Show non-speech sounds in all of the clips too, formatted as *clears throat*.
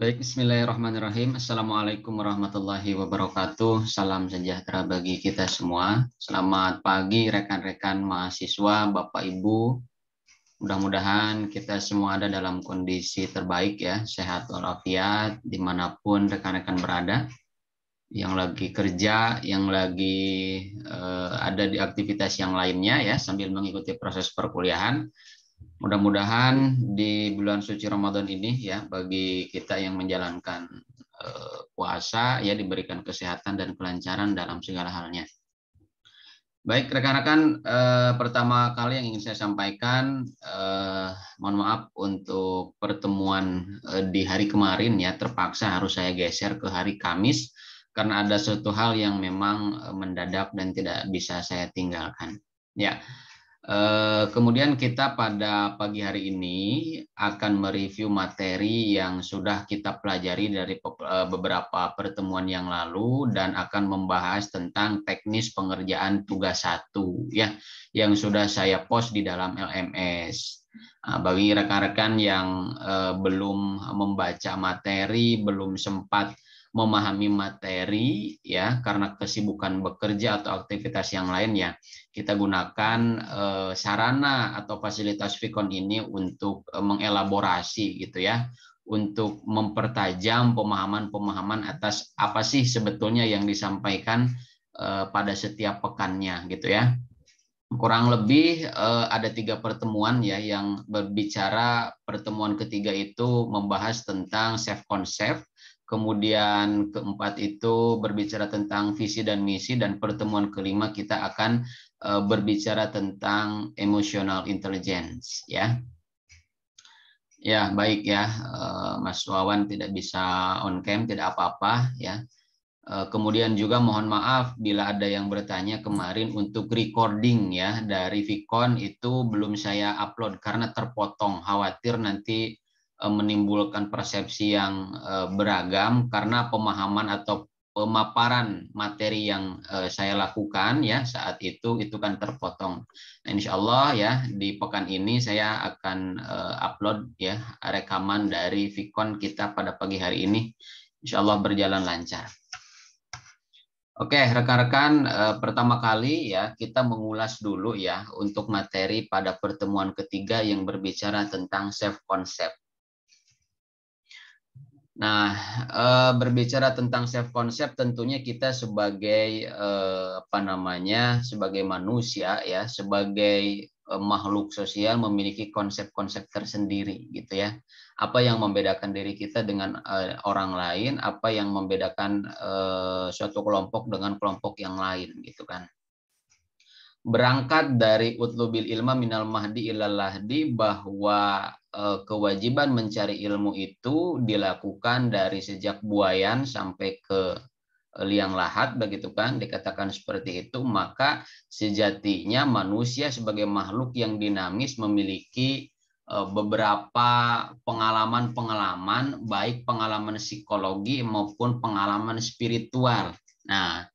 Baik, bismillahirrahmanirrahim. Assalamualaikum warahmatullahi wabarakatuh. Salam sejahtera bagi kita semua. Selamat pagi rekan-rekan mahasiswa, Bapak Ibu. Mudah-mudahan kita semua ada dalam kondisi terbaik ya, sehat walafiat, dimanapun rekan-rekan berada. Yang lagi kerja, yang lagi uh, ada di aktivitas yang lainnya ya, sambil mengikuti proses perkuliahan. Mudah-mudahan di bulan suci Ramadan ini ya bagi kita yang menjalankan eh, puasa ya diberikan kesehatan dan kelancaran dalam segala halnya. Baik rekan-rekan, eh, pertama kali yang ingin saya sampaikan, eh, mohon maaf untuk pertemuan eh, di hari kemarin ya terpaksa harus saya geser ke hari Kamis karena ada suatu hal yang memang eh, mendadak dan tidak bisa saya tinggalkan. Ya, Eh, kemudian kita pada pagi hari ini akan mereview materi yang sudah kita pelajari dari eh, beberapa pertemuan yang lalu dan akan membahas tentang teknis pengerjaan tugas satu ya yang sudah saya post di dalam LMS. Ah, bagi rekan-rekan yang eh, belum membaca materi, belum sempat memahami materi ya karena kesibukan bekerja atau aktivitas yang lain ya kita gunakan eh, sarana atau fasilitas Vicon ini untuk eh, mengelaborasi gitu ya untuk mempertajam pemahaman-pemahaman atas apa sih sebetulnya yang disampaikan eh, pada setiap pekannya gitu ya kurang lebih eh, ada tiga pertemuan ya yang berbicara pertemuan ketiga itu membahas tentang self concept Kemudian keempat itu berbicara tentang visi dan misi dan pertemuan kelima kita akan eh, berbicara tentang emotional intelligence ya. Ya, baik ya. Eh, Mas Wawan tidak bisa on cam, tidak apa-apa ya. Eh, kemudian juga mohon maaf bila ada yang bertanya kemarin untuk recording ya dari Vicon itu belum saya upload karena terpotong, khawatir nanti Eh, menimbulkan persepsi yang eh, beragam karena pemahaman atau pemaparan materi yang eh, saya lakukan ya saat itu itu kan terpotong. Nah, insya Allah ya di pekan ini saya akan upload ya rekaman dari Vicon kita pada pagi hari ini. Insya Allah berjalan lancar. Oke, rekan-rekan, pertama kali ya kita mengulas dulu ya untuk materi pada pertemuan ketiga yang berbicara tentang self concept. Nah, eh, berbicara tentang self konsep tentunya kita sebagai eh, apa namanya? sebagai manusia ya, sebagai eh, makhluk sosial memiliki konsep-konsep tersendiri gitu ya. Apa yang membedakan diri kita dengan orang lain, apa yang membedakan suatu kelompok dengan kelompok yang lain gitu kan berangkat dari utlubil ilma minal mahdi ilal lahdi bahwa eh, kewajiban mencari ilmu itu dilakukan dari sejak buayan sampai ke eh, liang lahat begitu kan dikatakan seperti itu maka sejatinya manusia sebagai makhluk yang dinamis memiliki eh, beberapa pengalaman-pengalaman baik pengalaman psikologi maupun pengalaman spiritual. Nah,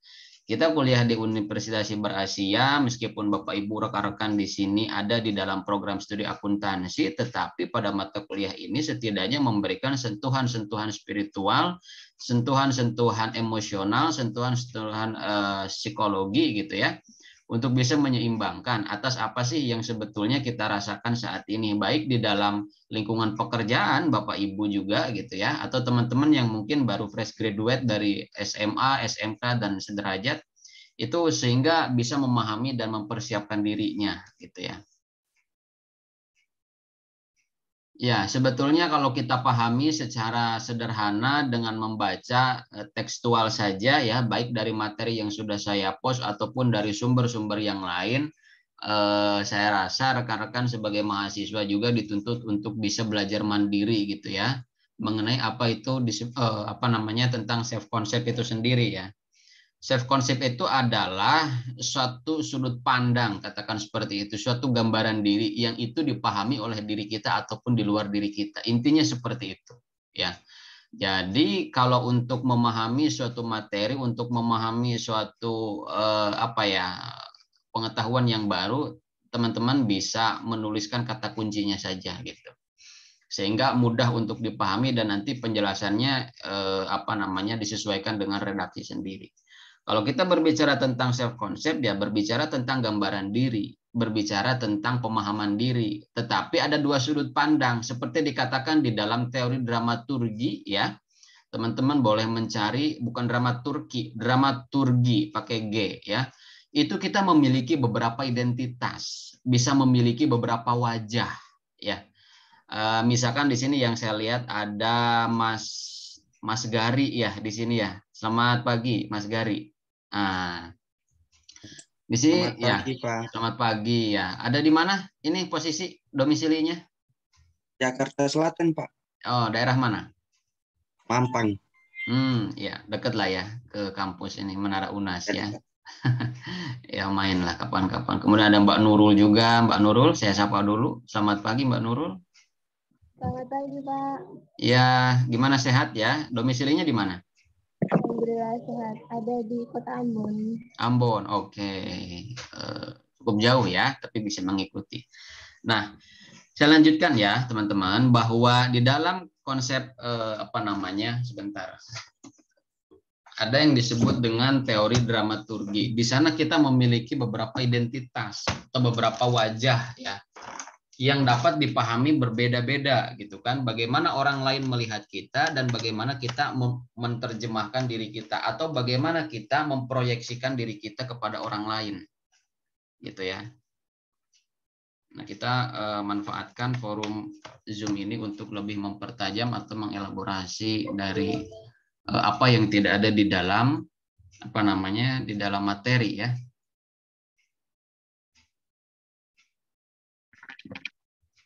kita kuliah di Universitas Siber Asia, meskipun Bapak Ibu rekan-rekan di sini ada di dalam program studi akuntansi, tetapi pada mata kuliah ini setidaknya memberikan sentuhan-sentuhan spiritual, sentuhan-sentuhan emosional, sentuhan-sentuhan uh, psikologi gitu ya untuk bisa menyeimbangkan atas apa sih yang sebetulnya kita rasakan saat ini baik di dalam lingkungan pekerjaan Bapak Ibu juga gitu ya atau teman-teman yang mungkin baru fresh graduate dari SMA, SMK dan sederajat itu sehingga bisa memahami dan mempersiapkan dirinya gitu ya. Ya, sebetulnya kalau kita pahami secara sederhana dengan membaca eh, tekstual saja ya, baik dari materi yang sudah saya post ataupun dari sumber-sumber yang lain, eh, saya rasa rekan-rekan sebagai mahasiswa juga dituntut untuk bisa belajar mandiri gitu ya, mengenai apa itu eh, apa namanya tentang self concept itu sendiri ya. Self concept itu adalah suatu sudut pandang, katakan seperti itu, suatu gambaran diri yang itu dipahami oleh diri kita ataupun di luar diri kita. Intinya seperti itu, ya. Jadi kalau untuk memahami suatu materi, untuk memahami suatu eh, apa ya pengetahuan yang baru, teman-teman bisa menuliskan kata kuncinya saja gitu, sehingga mudah untuk dipahami dan nanti penjelasannya eh, apa namanya disesuaikan dengan redaksi sendiri. Kalau kita berbicara tentang self concept ya berbicara tentang gambaran diri, berbicara tentang pemahaman diri. Tetapi ada dua sudut pandang seperti dikatakan di dalam teori dramaturgi ya. Teman-teman boleh mencari bukan dramaturgi, dramaturgi pakai G ya. Itu kita memiliki beberapa identitas, bisa memiliki beberapa wajah ya. E, misalkan di sini yang saya lihat ada Mas Mas Gari ya di sini ya. Selamat pagi Mas Gari. Ah, di sini selamat ya. Pak. Selamat pagi ya. Ada di mana? Ini posisi domisilinya? Jakarta Selatan, Pak. Oh, daerah mana? Mampang. Hmm, ya, dekat lah ya ke kampus ini Menara Unas ya. Iya. *laughs* ya main lah kapan-kapan. Kemudian ada Mbak Nurul juga. Mbak Nurul, saya sapa dulu. Selamat pagi Mbak Nurul. Selamat pagi Pak. Ya, gimana sehat ya? Domisilinya di mana? Alhamdulillah sehat. Ada di kota Ambon. Ambon, oke. Okay. Eh, cukup jauh ya, tapi bisa mengikuti. Nah, saya lanjutkan ya, teman-teman, bahwa di dalam konsep uh, apa namanya? Sebentar. Ada yang disebut dengan teori dramaturgi. Di sana kita memiliki beberapa identitas atau beberapa wajah ya yang dapat dipahami berbeda-beda gitu kan bagaimana orang lain melihat kita dan bagaimana kita menerjemahkan diri kita atau bagaimana kita memproyeksikan diri kita kepada orang lain gitu ya nah kita uh, manfaatkan forum zoom ini untuk lebih mempertajam atau mengelaborasi dari uh, apa yang tidak ada di dalam apa namanya di dalam materi ya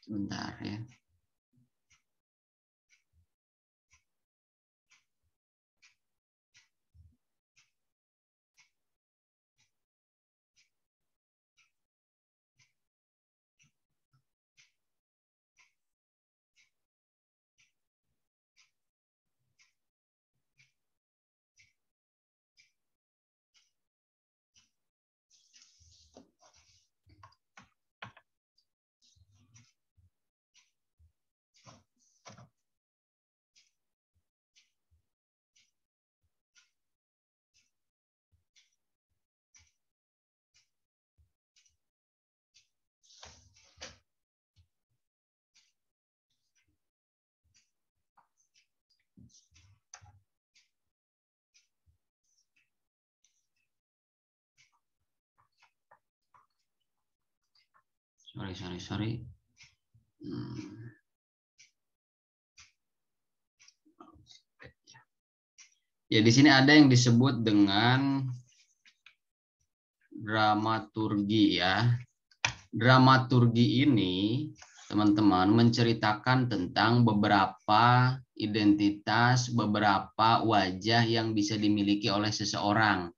secondarie sorry sorry sorry hmm. ya di sini ada yang disebut dengan dramaturgi ya dramaturgi ini teman-teman menceritakan tentang beberapa identitas beberapa wajah yang bisa dimiliki oleh seseorang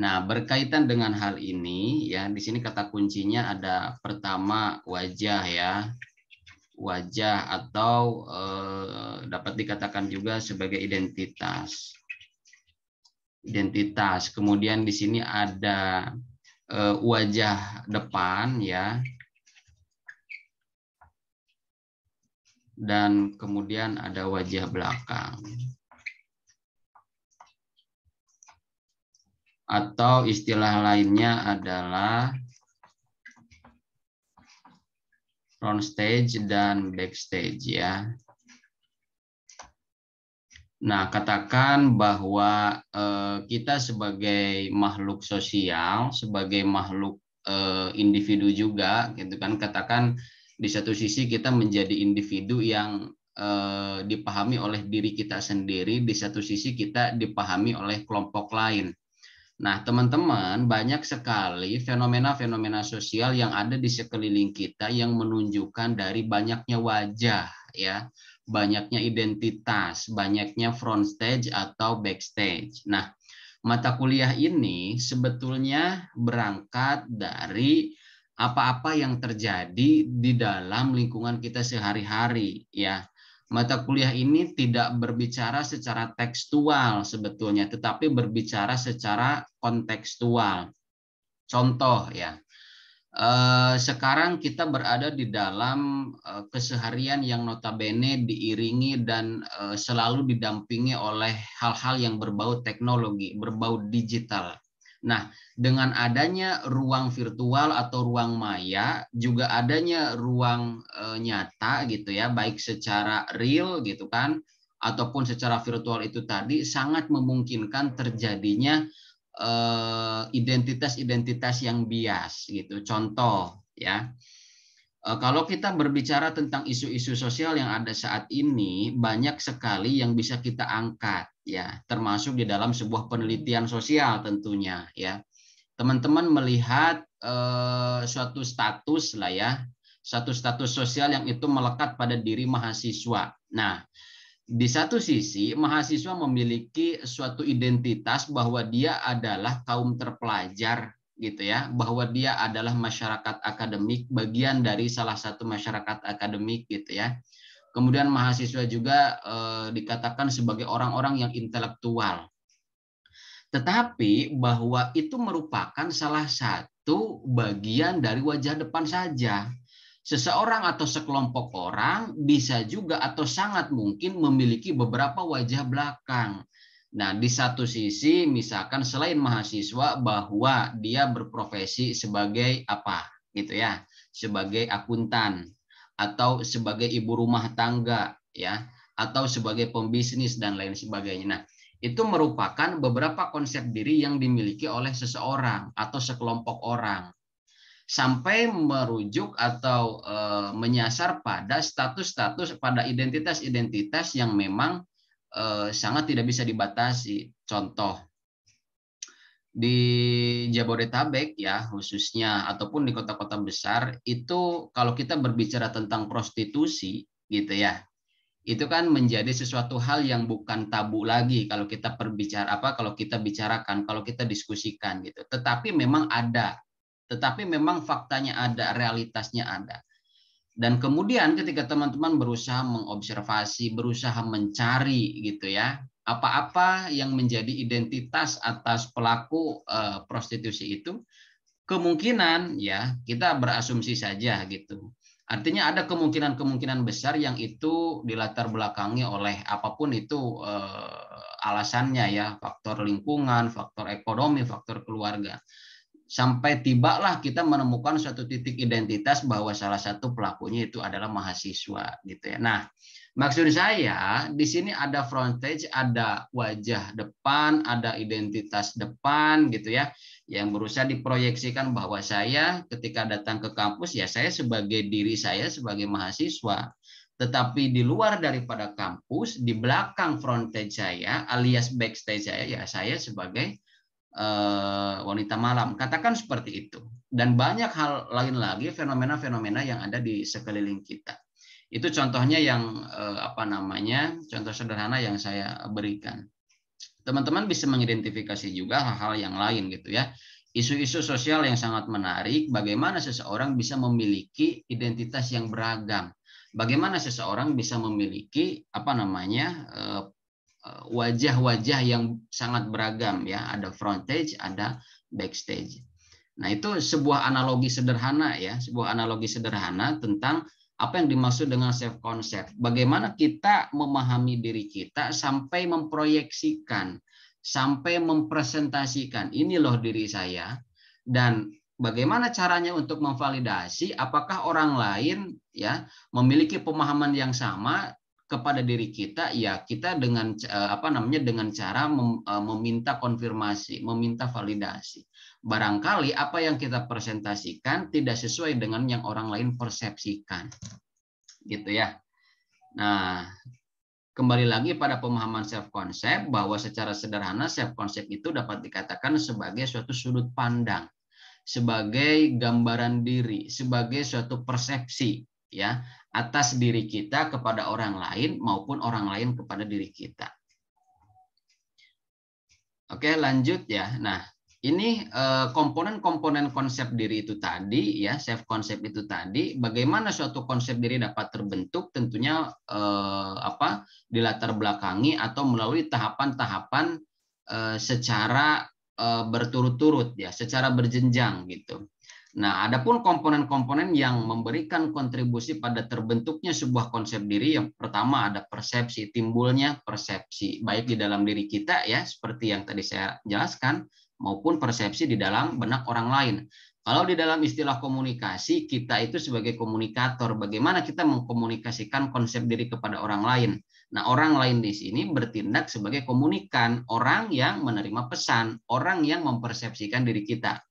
Nah, berkaitan dengan hal ini, ya, di sini kata kuncinya ada pertama wajah, ya, wajah atau eh, dapat dikatakan juga sebagai identitas. Identitas. Kemudian di sini ada eh, wajah depan, ya, dan kemudian ada wajah belakang. atau istilah lainnya adalah front stage dan backstage ya. Nah, katakan bahwa eh, kita sebagai makhluk sosial, sebagai makhluk eh, individu juga gitu kan katakan di satu sisi kita menjadi individu yang eh, dipahami oleh diri kita sendiri, di satu sisi kita dipahami oleh kelompok lain Nah, teman-teman, banyak sekali fenomena-fenomena sosial yang ada di sekeliling kita yang menunjukkan dari banyaknya wajah, ya, banyaknya identitas, banyaknya front stage atau backstage. Nah, mata kuliah ini sebetulnya berangkat dari apa-apa yang terjadi di dalam lingkungan kita sehari-hari, ya mata kuliah ini tidak berbicara secara tekstual sebetulnya, tetapi berbicara secara kontekstual. Contoh ya, eh, sekarang kita berada di dalam eh, keseharian yang notabene diiringi dan eh, selalu didampingi oleh hal-hal yang berbau teknologi, berbau digital. Nah, dengan adanya ruang virtual atau ruang maya, juga adanya ruang e, nyata gitu ya, baik secara real gitu kan, ataupun secara virtual itu tadi sangat memungkinkan terjadinya eh, identitas-identitas yang bias gitu. Contoh ya, Eh, kalau kita berbicara tentang isu-isu sosial yang ada saat ini, banyak sekali yang bisa kita angkat ya, termasuk di dalam sebuah penelitian sosial tentunya ya. Teman-teman melihat eh, suatu status lah ya, suatu status sosial yang itu melekat pada diri mahasiswa. Nah, di satu sisi mahasiswa memiliki suatu identitas bahwa dia adalah kaum terpelajar gitu ya bahwa dia adalah masyarakat akademik bagian dari salah satu masyarakat akademik gitu ya kemudian mahasiswa juga e, dikatakan sebagai orang-orang yang intelektual tetapi bahwa itu merupakan salah satu bagian dari wajah depan saja seseorang atau sekelompok orang bisa juga atau sangat mungkin memiliki beberapa wajah belakang Nah, di satu sisi misalkan selain mahasiswa bahwa dia berprofesi sebagai apa? gitu ya, sebagai akuntan atau sebagai ibu rumah tangga ya, atau sebagai pembisnis dan lain sebagainya. Nah, itu merupakan beberapa konsep diri yang dimiliki oleh seseorang atau sekelompok orang sampai merujuk atau e, menyasar pada status-status pada identitas-identitas yang memang Eh, sangat tidak bisa dibatasi. Contoh di Jabodetabek ya khususnya ataupun di kota-kota besar itu kalau kita berbicara tentang prostitusi gitu ya itu kan menjadi sesuatu hal yang bukan tabu lagi kalau kita perbicara apa kalau kita bicarakan kalau kita diskusikan gitu tetapi memang ada tetapi memang faktanya ada realitasnya ada dan kemudian ketika teman-teman berusaha mengobservasi, berusaha mencari gitu ya, apa-apa yang menjadi identitas atas pelaku eh, prostitusi itu, kemungkinan ya kita berasumsi saja gitu. Artinya ada kemungkinan-kemungkinan besar yang itu dilatar belakangi oleh apapun itu eh, alasannya ya, faktor lingkungan, faktor ekonomi, faktor keluarga sampai tibalah kita menemukan suatu titik identitas bahwa salah satu pelakunya itu adalah mahasiswa gitu ya. Nah, maksud saya di sini ada frontage, ada wajah depan, ada identitas depan gitu ya yang berusaha diproyeksikan bahwa saya ketika datang ke kampus ya saya sebagai diri saya sebagai mahasiswa. Tetapi di luar daripada kampus, di belakang frontage saya alias backstage saya ya saya sebagai Eh, wanita malam. Katakan seperti itu. Dan banyak hal lain lagi fenomena-fenomena yang ada di sekeliling kita. Itu contohnya yang eh, apa namanya? Contoh sederhana yang saya berikan. Teman-teman bisa mengidentifikasi juga hal-hal yang lain gitu ya. Isu-isu sosial yang sangat menarik, bagaimana seseorang bisa memiliki identitas yang beragam. Bagaimana seseorang bisa memiliki apa namanya? Eh, Eh, wajah-wajah yang sangat beragam ya, ada frontage, ada backstage. Nah, itu sebuah analogi sederhana ya, sebuah analogi sederhana tentang apa yang dimaksud dengan self concept. Bagaimana kita memahami diri kita sampai memproyeksikan, sampai mempresentasikan ini loh diri saya dan bagaimana caranya untuk memvalidasi apakah orang lain ya memiliki pemahaman yang sama kepada diri kita ya kita dengan eh, apa namanya dengan cara eh, meminta konfirmasi, meminta validasi. Barangkali apa yang kita presentasikan tidak sesuai dengan yang orang lain persepsikan. Gitu ya. Nah, kembali lagi pada pemahaman self concept bahwa secara sederhana self concept itu dapat dikatakan sebagai suatu sudut pandang, sebagai gambaran diri, sebagai suatu persepsi ya atas diri kita kepada orang lain maupun orang lain kepada diri kita. Oke, lanjut ya. Nah, ini eh, komponen-komponen konsep diri itu tadi ya, self konsep itu tadi, bagaimana suatu konsep diri dapat terbentuk tentunya eh, apa? dilatar belakangi atau melalui tahapan-tahapan eh, secara eh, berturut-turut ya, secara berjenjang gitu. Nah, adapun komponen-komponen yang memberikan kontribusi pada terbentuknya sebuah konsep diri yang pertama ada persepsi, timbulnya persepsi baik di dalam diri kita ya seperti yang tadi saya jelaskan maupun persepsi di dalam benak orang lain. Kalau di dalam istilah komunikasi kita itu sebagai komunikator, bagaimana kita mengkomunikasikan konsep diri kepada orang lain. Nah, orang lain di sini bertindak sebagai komunikan, orang yang menerima pesan, orang yang mempersepsikan diri kita.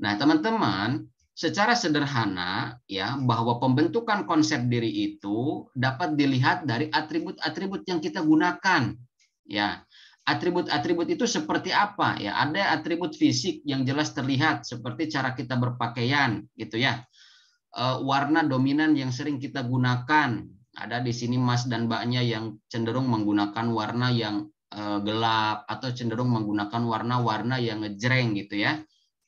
Nah, teman-teman, secara sederhana ya bahwa pembentukan konsep diri itu dapat dilihat dari atribut-atribut yang kita gunakan. Ya. Atribut-atribut itu seperti apa? Ya, ada atribut fisik yang jelas terlihat seperti cara kita berpakaian gitu ya. E, warna dominan yang sering kita gunakan. Ada di sini Mas dan Mbaknya yang cenderung menggunakan warna yang eh, gelap atau cenderung menggunakan warna-warna yang ngejreng gitu ya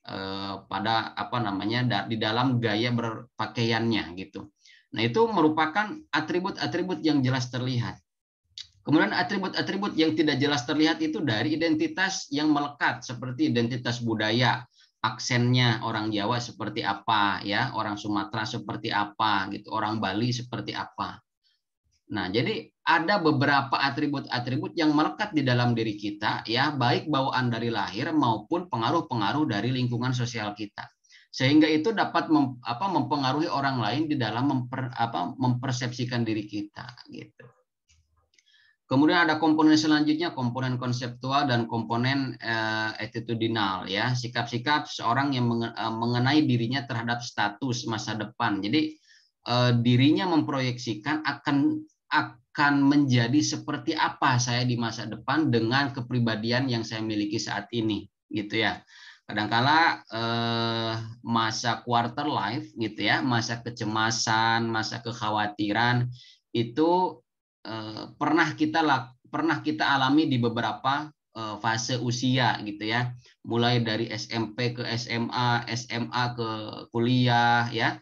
Eh, pada apa namanya di dalam gaya berpakaiannya gitu. Nah, itu merupakan atribut-atribut yang jelas terlihat. Kemudian atribut-atribut yang tidak jelas terlihat itu dari identitas yang melekat seperti identitas budaya, aksennya orang Jawa seperti apa ya, orang Sumatera seperti apa gitu, orang Bali seperti apa. Nah, jadi ada beberapa atribut-atribut yang melekat di dalam diri kita ya, baik bawaan dari lahir maupun pengaruh-pengaruh dari lingkungan sosial kita. Sehingga itu dapat mem, apa, mempengaruhi orang lain di dalam memper, apa, mempersepsikan diri kita gitu. Kemudian ada komponen selanjutnya komponen konseptual dan komponen eh, attitudinal ya sikap-sikap seorang yang eh, mengenai dirinya terhadap status masa depan. Jadi eh, dirinya memproyeksikan akan akan menjadi seperti apa saya di masa depan dengan kepribadian yang saya miliki saat ini gitu ya kadangkala eh, masa quarter life gitu ya masa kecemasan masa kekhawatiran itu eh, pernah kita pernah kita alami di beberapa eh, fase usia gitu ya mulai dari SMP ke SMA SMA ke kuliah ya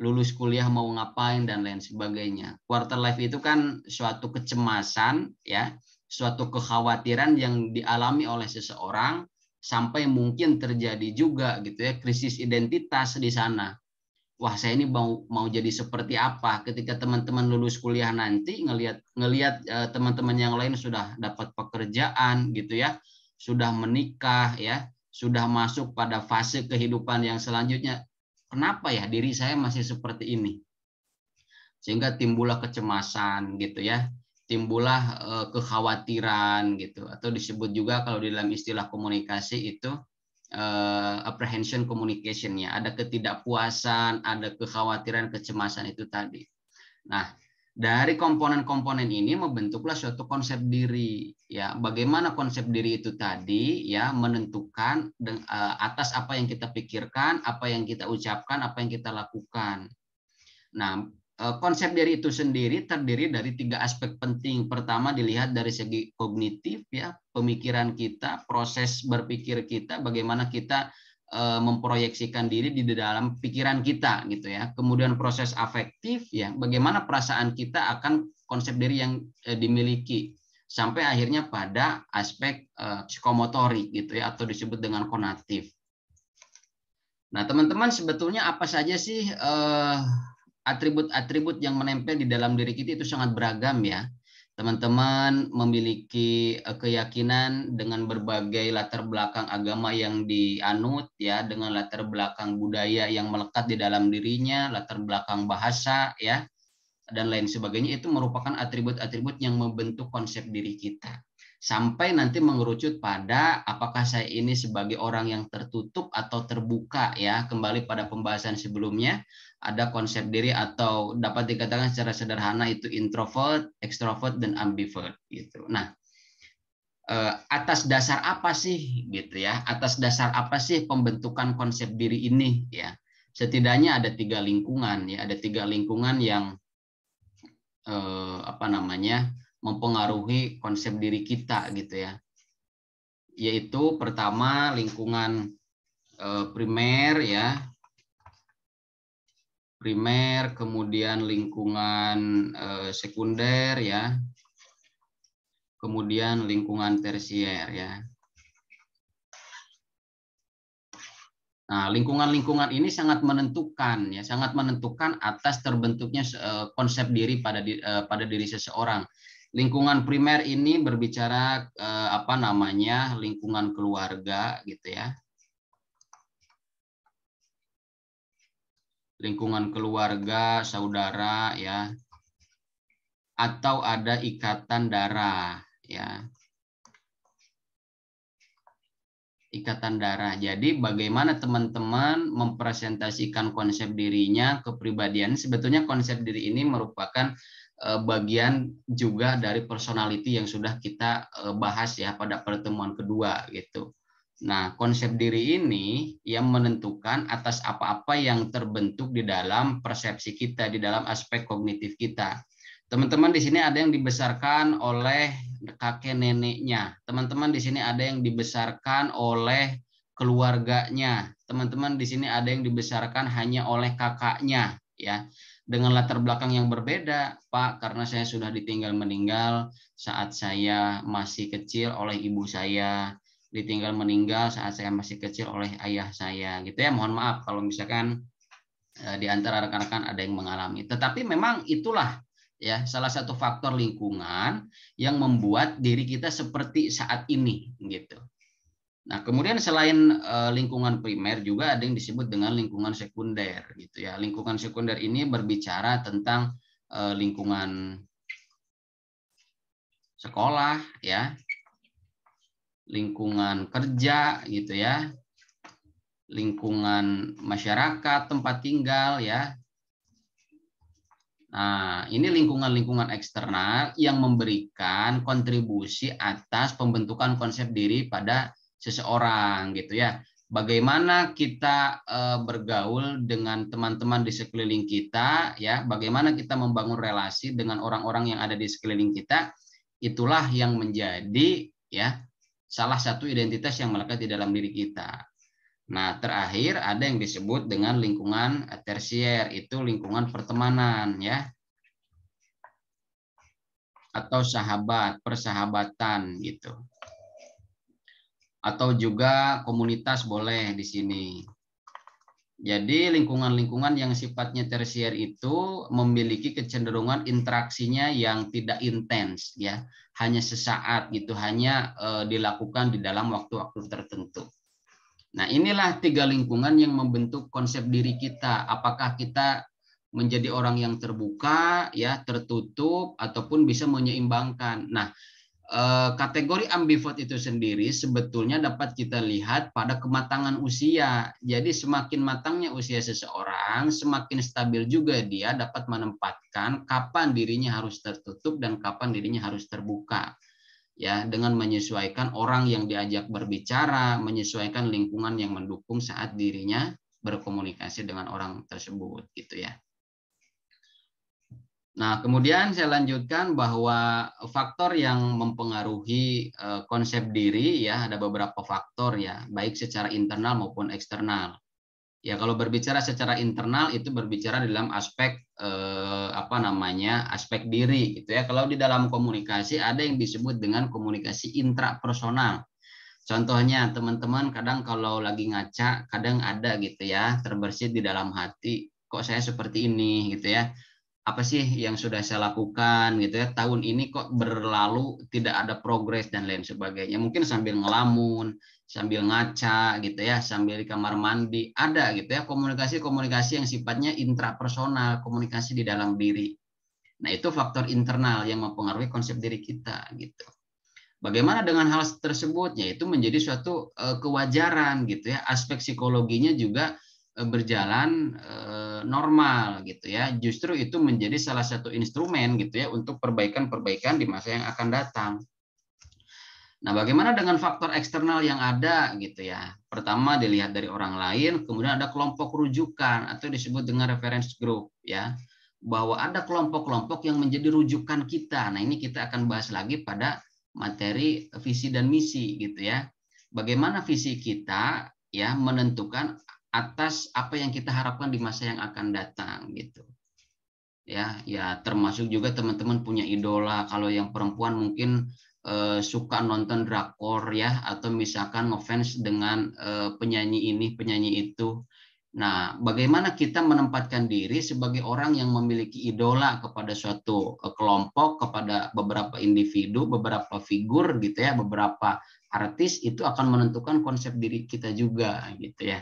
lulus kuliah mau ngapain dan lain sebagainya. Quarter life itu kan suatu kecemasan ya, suatu kekhawatiran yang dialami oleh seseorang sampai mungkin terjadi juga gitu ya krisis identitas di sana. Wah, saya ini mau mau jadi seperti apa ketika teman-teman lulus kuliah nanti ngelihat ngelihat e, teman-teman yang lain sudah dapat pekerjaan gitu ya, sudah menikah ya, sudah masuk pada fase kehidupan yang selanjutnya kenapa ya diri saya masih seperti ini? Sehingga timbullah kecemasan gitu ya, timbullah e, kekhawatiran gitu atau disebut juga kalau di dalam istilah komunikasi itu e, apprehension communication ya, ada ketidakpuasan, ada kekhawatiran, kecemasan itu tadi. Nah, dari komponen-komponen ini membentuklah suatu konsep diri ya bagaimana konsep diri itu tadi ya menentukan eh, atas apa yang kita pikirkan apa yang kita ucapkan apa yang kita lakukan nah eh, konsep diri itu sendiri terdiri dari tiga aspek penting pertama dilihat dari segi kognitif ya pemikiran kita proses berpikir kita bagaimana kita Eh, memproyeksikan diri di dalam pikiran kita gitu ya. Kemudian proses afektif ya, bagaimana perasaan kita akan konsep diri yang eh, dimiliki sampai akhirnya pada aspek eh, psikomotorik gitu ya atau disebut dengan konatif. Nah, teman-teman sebetulnya apa saja sih atribut-atribut yang menempel di dalam diri kita itu sangat beragam ya teman-teman memiliki eh, keyakinan dengan berbagai latar belakang agama yang dianut ya dengan latar belakang budaya yang melekat di dalam dirinya latar belakang bahasa ya dan lain sebagainya itu merupakan atribut-atribut yang membentuk konsep diri kita sampai nanti mengerucut pada apakah saya ini sebagai orang yang tertutup atau terbuka ya kembali pada pembahasan sebelumnya ada konsep diri atau dapat dikatakan secara sederhana itu introvert, extrovert dan ambivert gitu. Nah, eh, atas dasar apa sih gitu ya? Atas dasar apa sih pembentukan konsep diri ini ya? Setidaknya ada tiga lingkungan ya, ada tiga lingkungan yang eh, apa namanya mempengaruhi konsep diri kita gitu ya. Yaitu pertama lingkungan eh, primer ya, primer, kemudian lingkungan eh, sekunder ya. Kemudian lingkungan tersier ya. Nah, lingkungan-lingkungan ini sangat menentukan ya, sangat menentukan atas terbentuknya eh, konsep diri pada diri, eh, pada diri seseorang. Lingkungan primer ini berbicara apa namanya? lingkungan keluarga gitu ya. lingkungan keluarga, saudara ya. Atau ada ikatan darah ya. Ikatan darah. Jadi bagaimana teman-teman mempresentasikan konsep dirinya, kepribadian. Sebetulnya konsep diri ini merupakan eh, bagian juga dari personality yang sudah kita eh, bahas ya pada pertemuan kedua gitu. Nah, konsep diri ini yang menentukan atas apa-apa yang terbentuk di dalam persepsi kita, di dalam aspek kognitif kita. Teman-teman di sini ada yang dibesarkan oleh kakek neneknya. Teman-teman di sini ada yang dibesarkan oleh keluarganya. Teman-teman di sini ada yang dibesarkan hanya oleh kakaknya, ya dengan latar belakang yang berbeda, Pak, karena saya sudah ditinggal meninggal saat saya masih kecil oleh ibu saya ditinggal meninggal saat saya masih kecil oleh ayah saya gitu ya mohon maaf kalau misalkan e, di antara rekan-rekan ada yang mengalami tetapi memang itulah ya salah satu faktor lingkungan yang membuat diri kita seperti saat ini gitu. Nah, kemudian selain e, lingkungan primer juga ada yang disebut dengan lingkungan sekunder gitu ya. Lingkungan sekunder ini berbicara tentang e, lingkungan sekolah ya, lingkungan kerja gitu ya, lingkungan masyarakat, tempat tinggal ya. Nah, ini lingkungan-lingkungan eksternal yang memberikan kontribusi atas pembentukan konsep diri pada seseorang gitu ya. Bagaimana kita eh, bergaul dengan teman-teman di sekeliling kita ya, bagaimana kita membangun relasi dengan orang-orang yang ada di sekeliling kita, itulah yang menjadi ya salah satu identitas yang melekat di dalam diri kita. Nah, terakhir ada yang disebut dengan lingkungan tersier, itu lingkungan pertemanan ya. Atau sahabat, persahabatan gitu. Atau juga komunitas boleh di sini. Jadi lingkungan-lingkungan yang sifatnya tersier itu memiliki kecenderungan interaksinya yang tidak intens ya, hanya sesaat gitu, hanya e, dilakukan di dalam waktu-waktu tertentu. Nah, inilah tiga lingkungan yang membentuk konsep diri kita. Apakah kita menjadi orang yang terbuka ya, tertutup ataupun bisa menyeimbangkan. Nah, Eh, kategori ambivert itu sendiri sebetulnya dapat kita lihat pada kematangan usia. Jadi semakin matangnya usia seseorang, semakin stabil juga dia dapat menempatkan kapan dirinya harus tertutup dan kapan dirinya harus terbuka. Ya, dengan menyesuaikan orang yang diajak berbicara, menyesuaikan lingkungan yang mendukung saat dirinya berkomunikasi dengan orang tersebut gitu ya. Nah, kemudian saya lanjutkan bahwa faktor yang mempengaruhi eh, konsep diri ya ada beberapa faktor ya, baik secara internal maupun eksternal. Ya, kalau berbicara secara internal itu berbicara dalam aspek eh, apa namanya? aspek diri gitu ya. Kalau di dalam komunikasi ada yang disebut dengan komunikasi intrapersonal. Contohnya teman-teman kadang kalau lagi ngaca kadang ada gitu ya, terbersih di dalam hati kok saya seperti ini gitu ya apa sih yang sudah saya lakukan gitu ya tahun ini kok berlalu tidak ada progres dan lain sebagainya mungkin sambil ngelamun sambil ngaca gitu ya sambil di kamar mandi ada gitu ya komunikasi-komunikasi yang sifatnya intrapersonal komunikasi di dalam diri nah itu faktor internal yang mempengaruhi konsep diri kita gitu bagaimana dengan hal tersebut ya, itu menjadi suatu eh, kewajaran gitu ya aspek psikologinya juga Eh, berjalan eh, normal gitu ya. Justru itu menjadi salah satu instrumen gitu ya untuk perbaikan-perbaikan di masa yang akan datang. Nah, bagaimana dengan faktor eksternal yang ada gitu ya? Pertama dilihat dari orang lain, kemudian ada kelompok rujukan atau disebut dengan reference group ya. Bahwa ada kelompok-kelompok yang menjadi rujukan kita. Nah, ini kita akan bahas lagi pada materi visi dan misi gitu ya. Bagaimana visi kita ya menentukan atas apa yang kita harapkan di masa yang akan datang gitu ya ya termasuk juga teman-teman punya idola kalau yang perempuan mungkin eh, suka nonton drakor ya atau misalkan ngefans dengan eh, penyanyi ini penyanyi itu nah bagaimana kita menempatkan diri sebagai orang yang memiliki idola kepada suatu eh, kelompok kepada beberapa individu beberapa figur gitu ya beberapa artis itu akan menentukan konsep diri kita juga gitu ya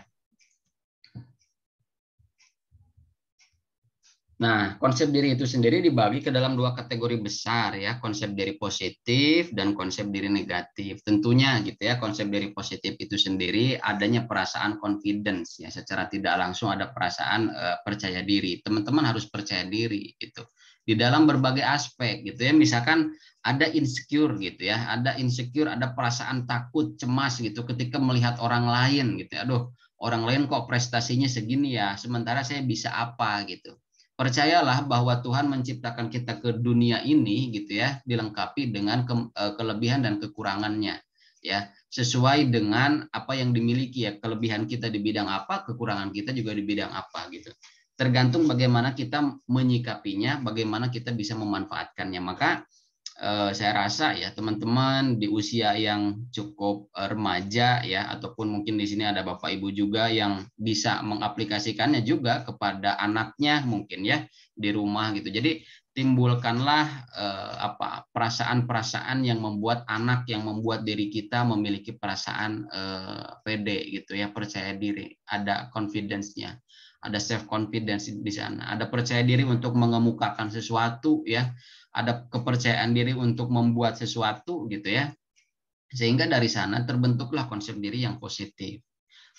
Nah, konsep diri itu sendiri dibagi ke dalam dua kategori besar ya, konsep diri positif dan konsep diri negatif. Tentunya gitu ya, konsep diri positif itu sendiri adanya perasaan confidence ya, secara tidak langsung ada perasaan uh, percaya diri. Teman-teman harus percaya diri gitu. Di dalam berbagai aspek gitu ya, misalkan ada insecure gitu ya, ada insecure, ada perasaan takut, cemas gitu ketika melihat orang lain gitu ya. Aduh, orang lain kok prestasinya segini ya, sementara saya bisa apa gitu percayalah bahwa Tuhan menciptakan kita ke dunia ini gitu ya dilengkapi dengan ke, e, kelebihan dan kekurangannya ya sesuai dengan apa yang dimiliki ya kelebihan kita di bidang apa kekurangan kita juga di bidang apa gitu tergantung bagaimana kita menyikapinya bagaimana kita bisa memanfaatkannya maka Eh, saya rasa ya teman-teman di usia yang cukup eh, remaja ya ataupun mungkin di sini ada Bapak Ibu juga yang bisa mengaplikasikannya juga kepada anaknya mungkin ya di rumah gitu. Jadi timbulkanlah eh, apa perasaan-perasaan yang membuat anak yang membuat diri kita memiliki perasaan eh, pede gitu ya, percaya diri, ada confidence-nya ada self confidence di sana, ada percaya diri untuk mengemukakan sesuatu ya, ada kepercayaan diri untuk membuat sesuatu gitu ya. Sehingga dari sana terbentuklah konsep diri yang positif.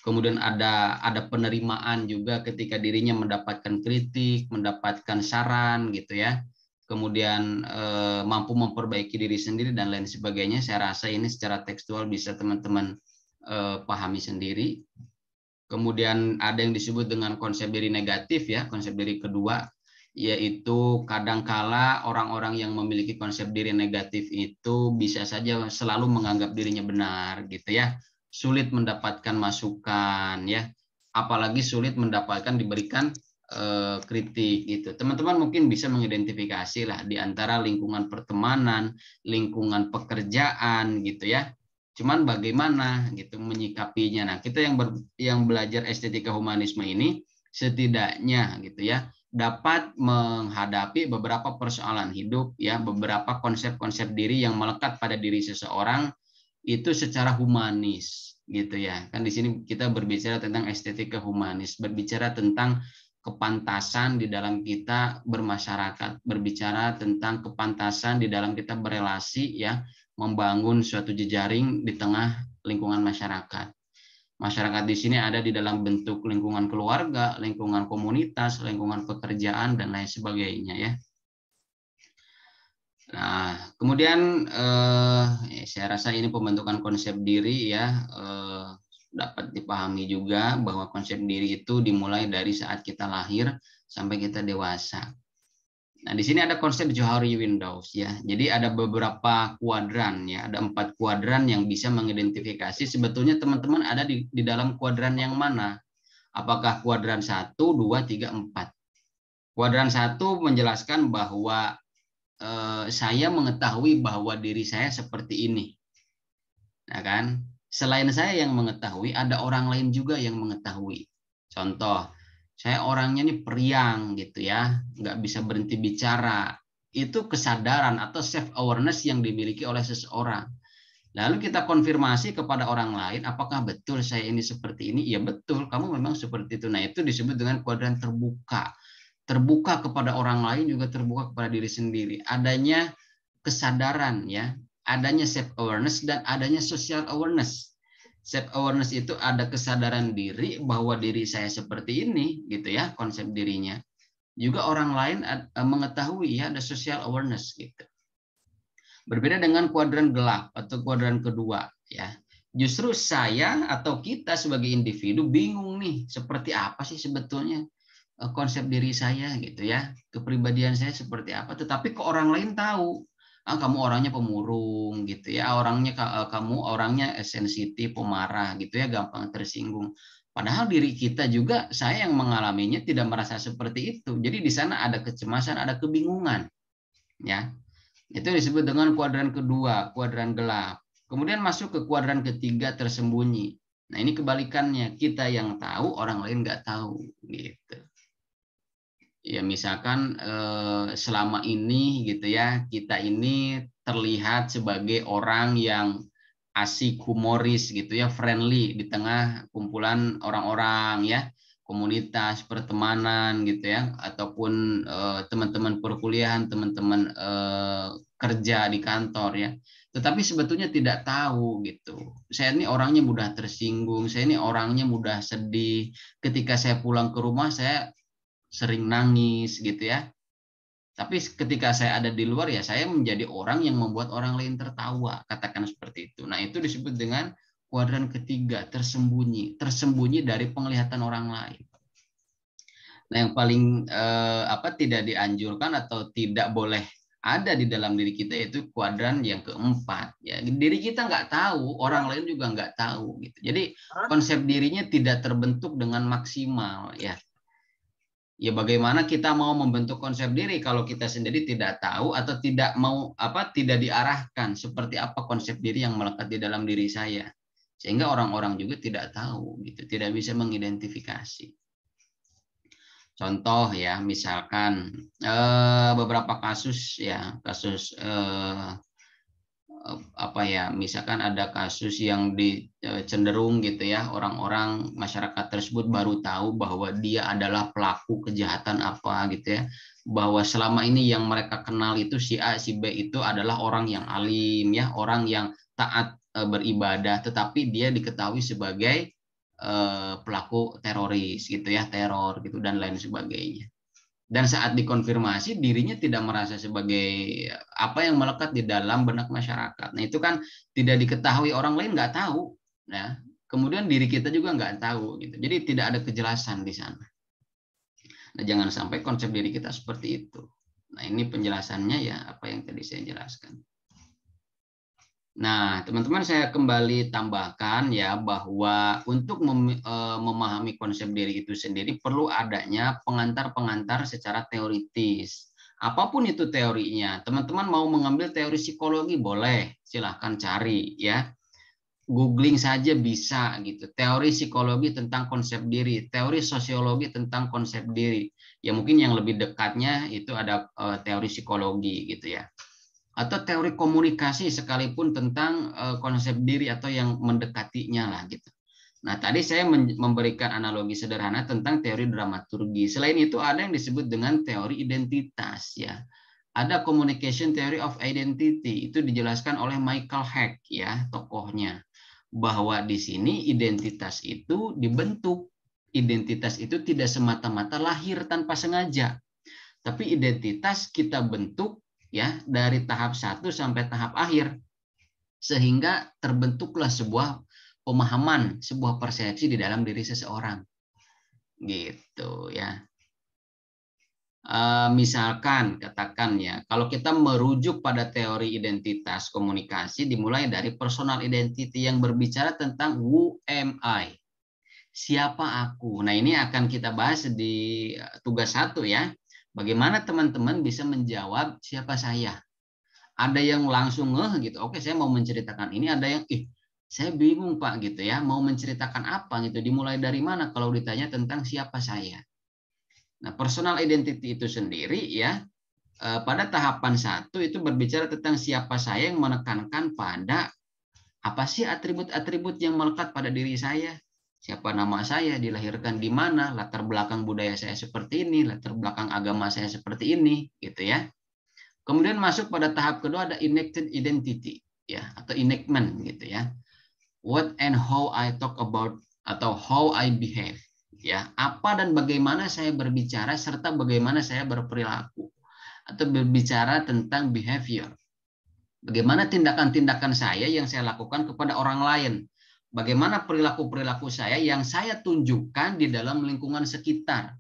Kemudian ada ada penerimaan juga ketika dirinya mendapatkan kritik, mendapatkan saran gitu ya. Kemudian eh, mampu memperbaiki diri sendiri dan lain sebagainya. Saya rasa ini secara tekstual bisa teman-teman eh, pahami sendiri. Kemudian ada yang disebut dengan konsep diri negatif ya, konsep diri kedua yaitu kadangkala orang-orang yang memiliki konsep diri negatif itu bisa saja selalu menganggap dirinya benar gitu ya sulit mendapatkan masukan ya apalagi sulit mendapatkan diberikan eh, kritik gitu teman-teman mungkin bisa mengidentifikasi lah di antara lingkungan pertemanan lingkungan pekerjaan gitu ya cuman bagaimana gitu menyikapinya nah kita yang ber, yang belajar estetika humanisme ini setidaknya gitu ya dapat menghadapi beberapa persoalan hidup ya beberapa konsep-konsep diri yang melekat pada diri seseorang itu secara humanis gitu ya kan di sini kita berbicara tentang estetika humanis berbicara tentang kepantasan di dalam kita bermasyarakat berbicara tentang kepantasan di dalam kita berelasi ya membangun suatu jejaring di tengah lingkungan masyarakat masyarakat di sini ada di dalam bentuk lingkungan keluarga, lingkungan komunitas, lingkungan pekerjaan dan lain sebagainya ya. Nah, kemudian eh, ya, saya rasa ini pembentukan konsep diri ya eh, dapat dipahami juga bahwa konsep diri itu dimulai dari saat kita lahir sampai kita dewasa. Nah, di sini ada konsep Johari Windows ya. Jadi ada beberapa kuadran ya, ada empat kuadran yang bisa mengidentifikasi sebetulnya teman-teman ada di, di dalam kuadran yang mana. Apakah kuadran 1, 2, 3, 4. Kuadran 1 menjelaskan bahwa eh, saya mengetahui bahwa diri saya seperti ini. Nah, kan? Selain saya yang mengetahui, ada orang lain juga yang mengetahui. Contoh, saya orangnya ini periang gitu ya, nggak bisa berhenti bicara. Itu kesadaran atau self awareness yang dimiliki oleh seseorang. Lalu kita konfirmasi kepada orang lain, apakah betul saya ini seperti ini? Iya betul, kamu memang seperti itu. Nah itu disebut dengan kuadran terbuka. Terbuka kepada orang lain juga terbuka kepada diri sendiri. Adanya kesadaran ya, adanya self awareness dan adanya social awareness self awareness itu ada kesadaran diri bahwa diri saya seperti ini gitu ya konsep dirinya juga orang lain eh, mengetahui ya ada social awareness gitu berbeda dengan kuadran gelap atau kuadran kedua ya justru saya atau kita sebagai individu bingung nih seperti apa sih sebetulnya eh, konsep diri saya gitu ya kepribadian saya seperti apa tetapi ke orang lain tahu ah, kamu orangnya pemurung gitu ya orangnya eh, kamu orangnya sensitif pemarah gitu ya gampang tersinggung padahal diri kita juga saya yang mengalaminya tidak merasa seperti itu jadi di sana ada kecemasan ada kebingungan ya itu disebut dengan kuadran kedua kuadran gelap kemudian masuk ke kuadran ketiga tersembunyi nah ini kebalikannya kita yang tahu orang lain nggak tahu gitu ya misalkan eh, selama ini gitu ya kita ini terlihat sebagai orang yang asik humoris gitu ya friendly di tengah kumpulan orang-orang ya komunitas pertemanan gitu ya ataupun eh, teman-teman perkuliahan teman-teman eh, kerja di kantor ya tetapi sebetulnya tidak tahu gitu. Saya ini orangnya mudah tersinggung, saya ini orangnya mudah sedih. Ketika saya pulang ke rumah, saya sering nangis gitu ya. Tapi ketika saya ada di luar ya saya menjadi orang yang membuat orang lain tertawa, katakan seperti itu. Nah, itu disebut dengan kuadran ketiga, tersembunyi, tersembunyi dari penglihatan orang lain. Nah, yang paling eh, apa tidak dianjurkan atau tidak boleh ada di dalam diri kita itu kuadran yang keempat ya diri kita nggak tahu orang lain juga nggak tahu gitu jadi konsep dirinya tidak terbentuk dengan maksimal ya ya bagaimana kita mau membentuk konsep diri kalau kita sendiri tidak tahu atau tidak mau apa tidak diarahkan seperti apa konsep diri yang melekat di dalam diri saya sehingga orang-orang juga tidak tahu gitu tidak bisa mengidentifikasi contoh ya misalkan eh, beberapa kasus ya kasus eh, Eh, apa ya misalkan ada kasus yang di eh, cenderung gitu ya orang-orang masyarakat tersebut hmm. baru tahu bahwa dia adalah pelaku kejahatan apa gitu ya bahwa selama ini yang mereka kenal itu si A si B itu adalah orang yang alim ya orang yang taat eh, beribadah tetapi dia diketahui sebagai pelaku teroris gitu ya teror gitu dan lain sebagainya dan saat dikonfirmasi dirinya tidak merasa sebagai apa yang melekat di dalam benak masyarakat. Nah itu kan tidak diketahui orang lain nggak tahu, ya. Kemudian diri kita juga nggak tahu, gitu. Jadi tidak ada kejelasan di sana. Nah jangan sampai konsep diri kita seperti itu. Nah ini penjelasannya ya apa yang tadi saya jelaskan. Nah, teman-teman saya kembali tambahkan ya bahwa untuk e, memahami konsep diri itu sendiri perlu adanya pengantar-pengantar secara teoritis. Apapun itu teorinya, teman-teman mau mengambil teori psikologi boleh, silahkan cari ya. Googling saja bisa gitu. Teori psikologi tentang konsep diri, teori sosiologi tentang konsep diri. Ya mungkin yang lebih dekatnya itu ada e, teori psikologi gitu ya atau teori komunikasi sekalipun tentang uh, konsep diri atau yang mendekatinya lah gitu. Nah, tadi saya memberikan analogi sederhana tentang teori dramaturgi. Selain itu ada yang disebut dengan teori identitas ya. Ada communication theory of identity itu dijelaskan oleh Michael Heck ya, tokohnya bahwa di sini identitas itu dibentuk. Identitas itu tidak semata-mata lahir tanpa sengaja. Tapi identitas kita bentuk ya dari tahap satu sampai tahap akhir sehingga terbentuklah sebuah pemahaman, sebuah persepsi di dalam diri seseorang. Gitu ya. E, misalkan katakan ya, kalau kita merujuk pada teori identitas komunikasi dimulai dari personal identity yang berbicara tentang who am I. Siapa aku? Nah, ini akan kita bahas di eh, tugas satu ya. Bagaimana teman-teman bisa menjawab siapa saya? Ada yang langsung ngeh gitu. Oke, saya mau menceritakan ini, ada yang ih, saya bingung Pak gitu ya, mau menceritakan apa gitu. Dimulai dari mana kalau ditanya tentang siapa saya? Nah, personal identity itu sendiri ya eh, pada tahapan satu itu berbicara tentang siapa saya yang menekankan pada apa sih atribut-atribut yang melekat pada diri saya siapa nama saya, dilahirkan di mana, latar belakang budaya saya seperti ini, latar belakang agama saya seperti ini, gitu ya. Kemudian masuk pada tahap kedua ada enacted identity, ya, atau enactment, gitu ya. What and how I talk about atau how I behave, ya. Apa dan bagaimana saya berbicara serta bagaimana saya berperilaku atau berbicara tentang behavior. Bagaimana tindakan-tindakan saya yang saya lakukan kepada orang lain, bagaimana perilaku-perilaku saya yang saya tunjukkan di dalam lingkungan sekitar.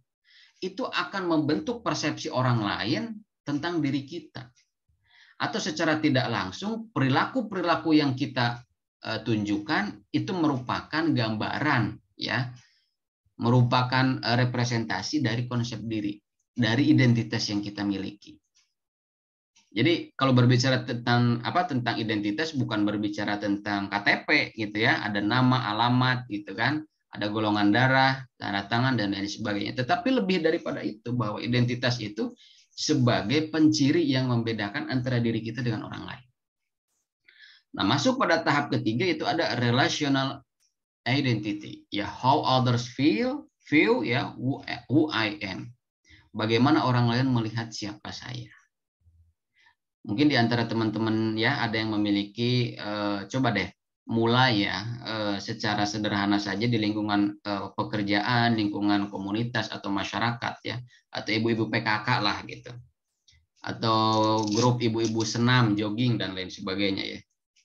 Itu akan membentuk persepsi orang lain tentang diri kita. Atau secara tidak langsung, perilaku-perilaku yang kita eh, tunjukkan itu merupakan gambaran, ya, merupakan eh, representasi dari konsep diri, dari identitas yang kita miliki. Jadi kalau berbicara tentang apa tentang identitas bukan berbicara tentang KTP gitu ya, ada nama, alamat gitu kan, ada golongan darah, tanda tangan dan lain sebagainya. Tetapi lebih daripada itu bahwa identitas itu sebagai penciri yang membedakan antara diri kita dengan orang lain. Nah, masuk pada tahap ketiga itu ada relational identity, ya how others feel, feel ya who, who I am. Bagaimana orang lain melihat siapa saya mungkin di antara teman-teman ya ada yang memiliki eh, coba deh mulai ya eh, secara sederhana saja di lingkungan eh, pekerjaan, lingkungan komunitas atau masyarakat ya atau ibu-ibu PKK lah gitu atau grup ibu-ibu senam, jogging dan lain sebagainya ya.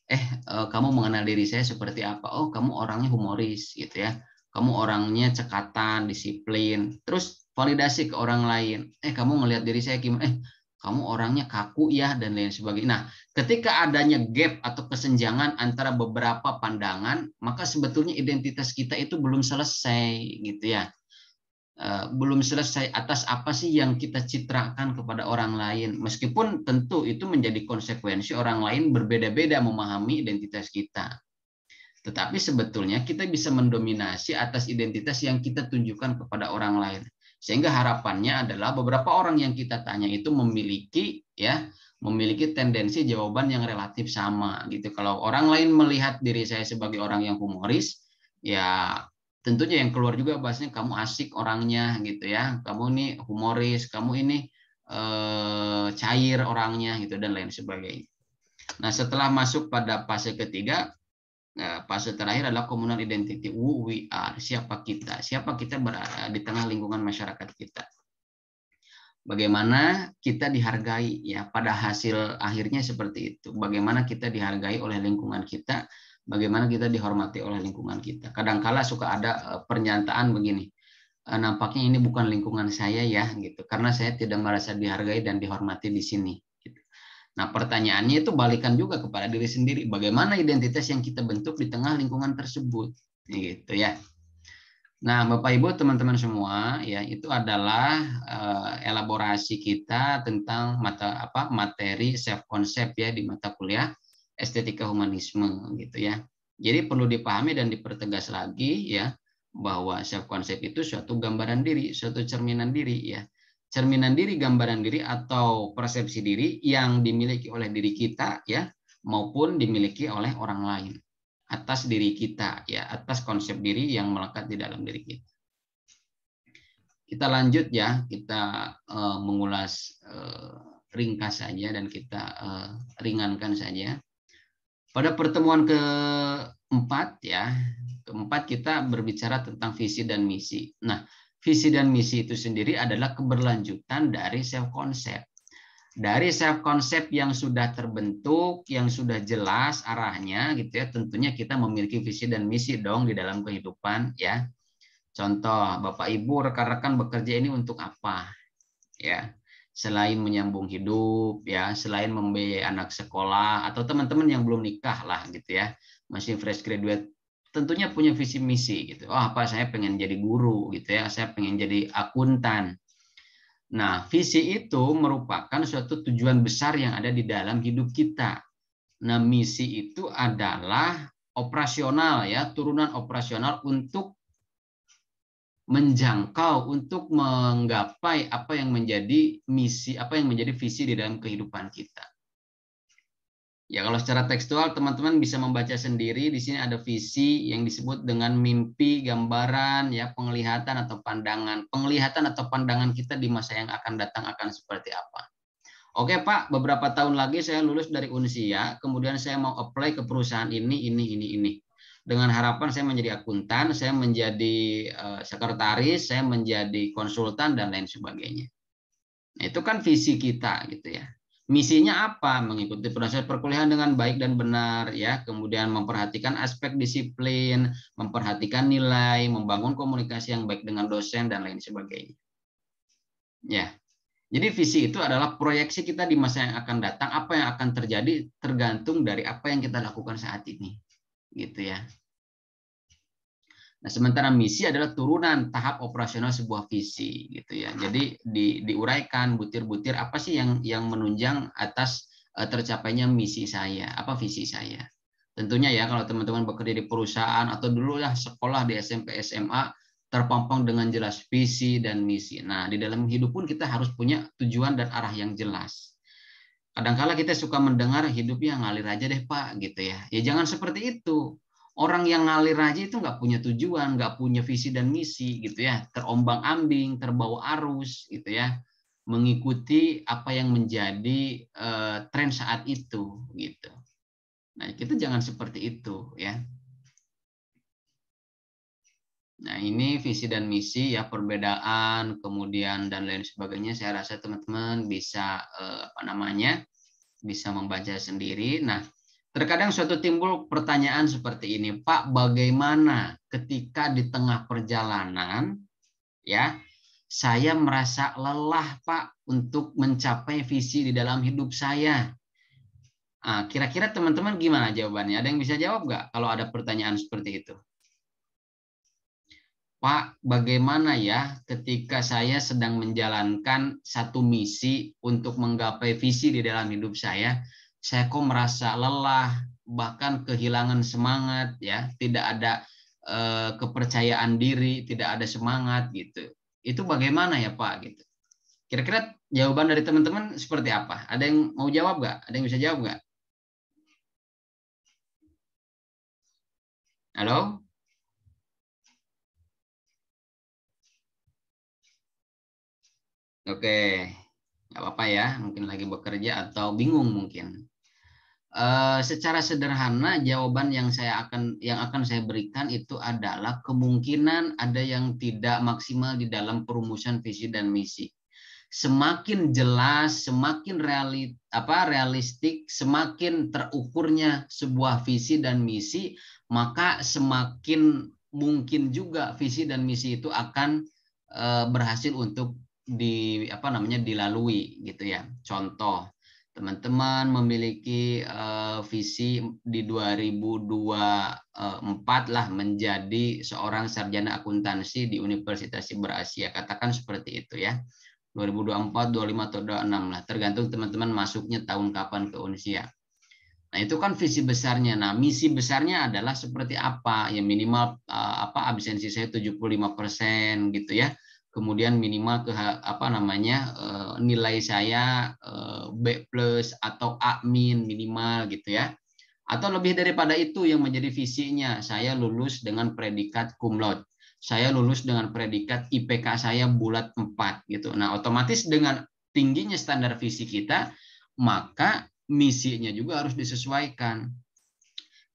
Eh, eh kamu mengenal diri saya seperti apa? Oh, kamu orangnya humoris gitu ya. Kamu orangnya cekatan, disiplin. Terus validasi ke orang lain. Eh, kamu ngelihat diri saya gimana? Eh, kamu orangnya kaku ya dan lain sebagainya. Nah, ketika adanya gap atau kesenjangan antara beberapa pandangan, maka sebetulnya identitas kita itu belum selesai gitu ya. Eh, belum selesai atas apa sih yang kita citrakan kepada orang lain. Meskipun tentu itu menjadi konsekuensi orang lain berbeda-beda memahami identitas kita. Tetapi sebetulnya kita bisa mendominasi atas identitas yang kita tunjukkan kepada orang lain. Sehingga harapannya adalah beberapa orang yang kita tanya itu memiliki ya memiliki tendensi jawaban yang relatif sama gitu. Kalau orang lain melihat diri saya sebagai orang yang humoris, ya tentunya yang keluar juga bahasnya kamu asik orangnya gitu ya. Kamu ini humoris, kamu ini eh, cair orangnya gitu dan lain sebagainya. Nah, setelah masuk pada fase ketiga, Eh, fase terakhir adalah komunal identity who we are siapa kita siapa kita berada eh, di tengah lingkungan masyarakat kita bagaimana kita dihargai ya pada hasil akhirnya seperti itu bagaimana kita dihargai oleh lingkungan kita bagaimana kita dihormati oleh lingkungan kita kadangkala suka ada eh, pernyataan begini nampaknya ini bukan lingkungan saya ya gitu karena saya tidak merasa dihargai dan dihormati di sini Nah, pertanyaannya itu balikan juga kepada diri sendiri. Bagaimana identitas yang kita bentuk di tengah lingkungan tersebut? Gitu ya. Nah, Bapak Ibu, teman-teman semua, ya itu adalah uh, elaborasi kita tentang mata apa materi self concept ya di mata kuliah estetika humanisme gitu ya. Jadi perlu dipahami dan dipertegas lagi ya bahwa self concept itu suatu gambaran diri, suatu cerminan diri ya cerminan diri, gambaran diri atau persepsi diri yang dimiliki oleh diri kita ya maupun dimiliki oleh orang lain atas diri kita ya atas konsep diri yang melekat di dalam diri kita. Kita lanjut ya, kita uh, mengulas uh, ringkas saja dan kita uh, ringankan saja. Pada pertemuan keempat ya, keempat kita berbicara tentang visi dan misi. Nah, Visi dan misi itu sendiri adalah keberlanjutan dari self konsep, Dari self konsep yang sudah terbentuk, yang sudah jelas arahnya, gitu ya, tentunya kita memiliki visi dan misi dong di dalam kehidupan, ya. Contoh, Bapak Ibu rekan-rekan bekerja ini untuk apa? Ya. Selain menyambung hidup ya, selain membiayai anak sekolah atau teman-teman yang belum nikah lah gitu ya. Masih fresh graduate tentunya punya visi misi gitu. Oh, apa saya pengen jadi guru gitu ya, saya pengen jadi akuntan. Nah, visi itu merupakan suatu tujuan besar yang ada di dalam hidup kita. Nah, misi itu adalah operasional ya, turunan operasional untuk menjangkau untuk menggapai apa yang menjadi misi, apa yang menjadi visi di dalam kehidupan kita. Ya kalau secara tekstual teman-teman bisa membaca sendiri di sini ada visi yang disebut dengan mimpi, gambaran, ya penglihatan atau pandangan. Penglihatan atau pandangan kita di masa yang akan datang akan seperti apa. Oke Pak, beberapa tahun lagi saya lulus dari Unsia, kemudian saya mau apply ke perusahaan ini, ini, ini, ini. Dengan harapan saya menjadi akuntan, saya menjadi eh, sekretaris, saya menjadi konsultan dan lain sebagainya. itu kan visi kita gitu ya misinya apa mengikuti proses perkuliahan dengan baik dan benar ya kemudian memperhatikan aspek disiplin memperhatikan nilai membangun komunikasi yang baik dengan dosen dan lain sebagainya ya jadi visi itu adalah proyeksi kita di masa yang akan datang apa yang akan terjadi tergantung dari apa yang kita lakukan saat ini gitu ya Nah, sementara misi adalah turunan tahap operasional sebuah visi gitu ya. Jadi di, diuraikan butir-butir apa sih yang yang menunjang atas uh, tercapainya misi saya, apa visi saya. Tentunya ya kalau teman-teman bekerja di perusahaan atau dulu lah sekolah di SMP SMA terpampang dengan jelas visi dan misi. Nah, di dalam hidup pun kita harus punya tujuan dan arah yang jelas. Kadangkala kita suka mendengar hidup yang ngalir aja deh Pak gitu ya. Ya jangan seperti itu orang yang ngalir aja itu nggak punya tujuan, nggak punya visi dan misi gitu ya, terombang ambing, terbawa arus gitu ya, mengikuti apa yang menjadi uh, tren saat itu gitu. Nah kita jangan seperti itu ya. Nah ini visi dan misi ya perbedaan kemudian dan lain sebagainya saya rasa teman-teman bisa uh, apa namanya bisa membaca sendiri. Nah Terkadang suatu timbul pertanyaan seperti ini, Pak, bagaimana ketika di tengah perjalanan ya, saya merasa lelah, Pak, untuk mencapai visi di dalam hidup saya. kira ah, kira-kira teman-teman gimana jawabannya? Ada yang bisa jawab nggak kalau ada pertanyaan seperti itu? Pak, bagaimana ya ketika saya sedang menjalankan satu misi untuk menggapai visi di dalam hidup saya, saya kok merasa lelah, bahkan kehilangan semangat ya, tidak ada eh, kepercayaan diri, tidak ada semangat gitu. Itu bagaimana ya Pak gitu? Kira-kira jawaban dari teman-teman seperti apa? Ada yang mau jawab nggak? Ada yang bisa jawab nggak? Halo? Oke, nggak apa-apa ya. Mungkin lagi bekerja atau bingung mungkin. Eh, secara sederhana jawaban yang saya akan yang akan saya berikan itu adalah kemungkinan ada yang tidak maksimal di dalam perumusan visi dan misi. Semakin jelas, semakin realit, apa realistik, semakin terukurnya sebuah visi dan misi, maka semakin mungkin juga visi dan misi itu akan uh, berhasil untuk di apa namanya dilalui gitu ya. Contoh teman-teman memiliki uh, visi di 2024 lah menjadi seorang sarjana akuntansi di Universitas Siber Asia. Katakan seperti itu ya. 2024, 25 atau 26 lah, tergantung teman-teman masuknya tahun kapan ke Unsia. Nah, itu kan visi besarnya. Nah, misi besarnya adalah seperti apa? Ya minimal uh, apa absensi saya 75% gitu ya kemudian minimal ke apa namanya eh, nilai saya eh, B plus atau A min minimal gitu ya atau lebih daripada itu yang menjadi visinya saya lulus dengan predikat cum laude saya lulus dengan predikat IPK saya bulat 4 gitu nah otomatis dengan tingginya standar visi kita maka misinya juga harus disesuaikan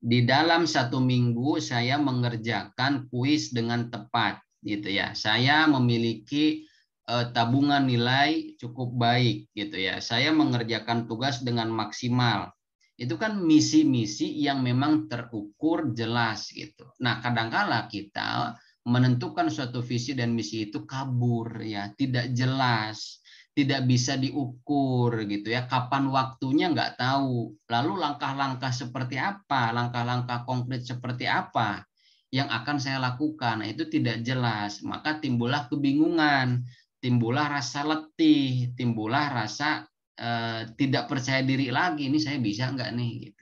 di dalam satu minggu saya mengerjakan kuis dengan tepat gitu ya. Saya memiliki uh, tabungan nilai cukup baik gitu ya. Saya mengerjakan tugas dengan maksimal. Itu kan misi-misi yang memang terukur jelas gitu. Nah, kadangkala kita menentukan suatu visi dan misi itu kabur ya, tidak jelas tidak bisa diukur gitu ya kapan waktunya nggak tahu lalu langkah-langkah seperti apa langkah-langkah konkret seperti apa yang akan saya lakukan. Nah, itu tidak jelas, maka timbullah kebingungan, timbullah rasa letih, timbullah rasa eh, tidak percaya diri lagi. Ini saya bisa nggak nih? Gitu.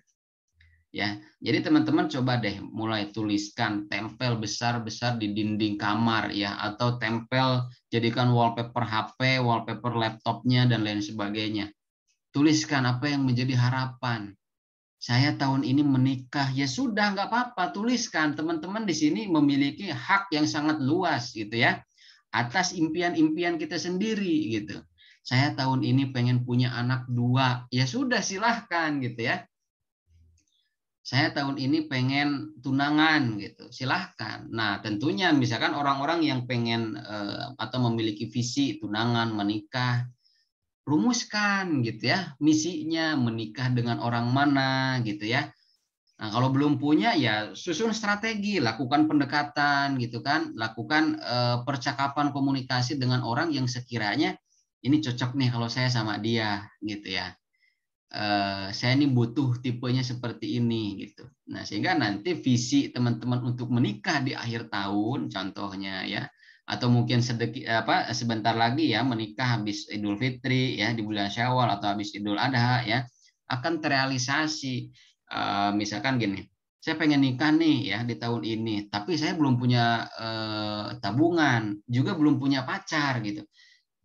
Ya, jadi teman-teman coba deh mulai tuliskan tempel besar-besar di dinding kamar ya, atau tempel jadikan wallpaper HP, wallpaper laptopnya dan lain sebagainya. Tuliskan apa yang menjadi harapan, saya tahun ini menikah ya sudah nggak apa-apa tuliskan teman-teman di sini memiliki hak yang sangat luas gitu ya atas impian-impian kita sendiri gitu saya tahun ini pengen punya anak dua ya sudah silahkan gitu ya saya tahun ini pengen tunangan gitu silahkan nah tentunya misalkan orang-orang yang pengen eh, atau memiliki visi tunangan menikah rumuskan gitu ya misinya menikah dengan orang mana gitu ya nah kalau belum punya ya susun strategi lakukan pendekatan gitu kan lakukan e, percakapan komunikasi dengan orang yang sekiranya ini cocok nih kalau saya sama dia gitu ya e, saya ini butuh tipenya seperti ini gitu nah sehingga nanti visi teman-teman untuk menikah di akhir tahun contohnya ya atau mungkin sedeki apa sebentar lagi ya menikah habis Idul Fitri ya di bulan Syawal atau habis Idul Adha ya akan terrealisasi e, misalkan gini saya pengen nikah nih ya di tahun ini tapi saya belum punya e, tabungan juga belum punya pacar gitu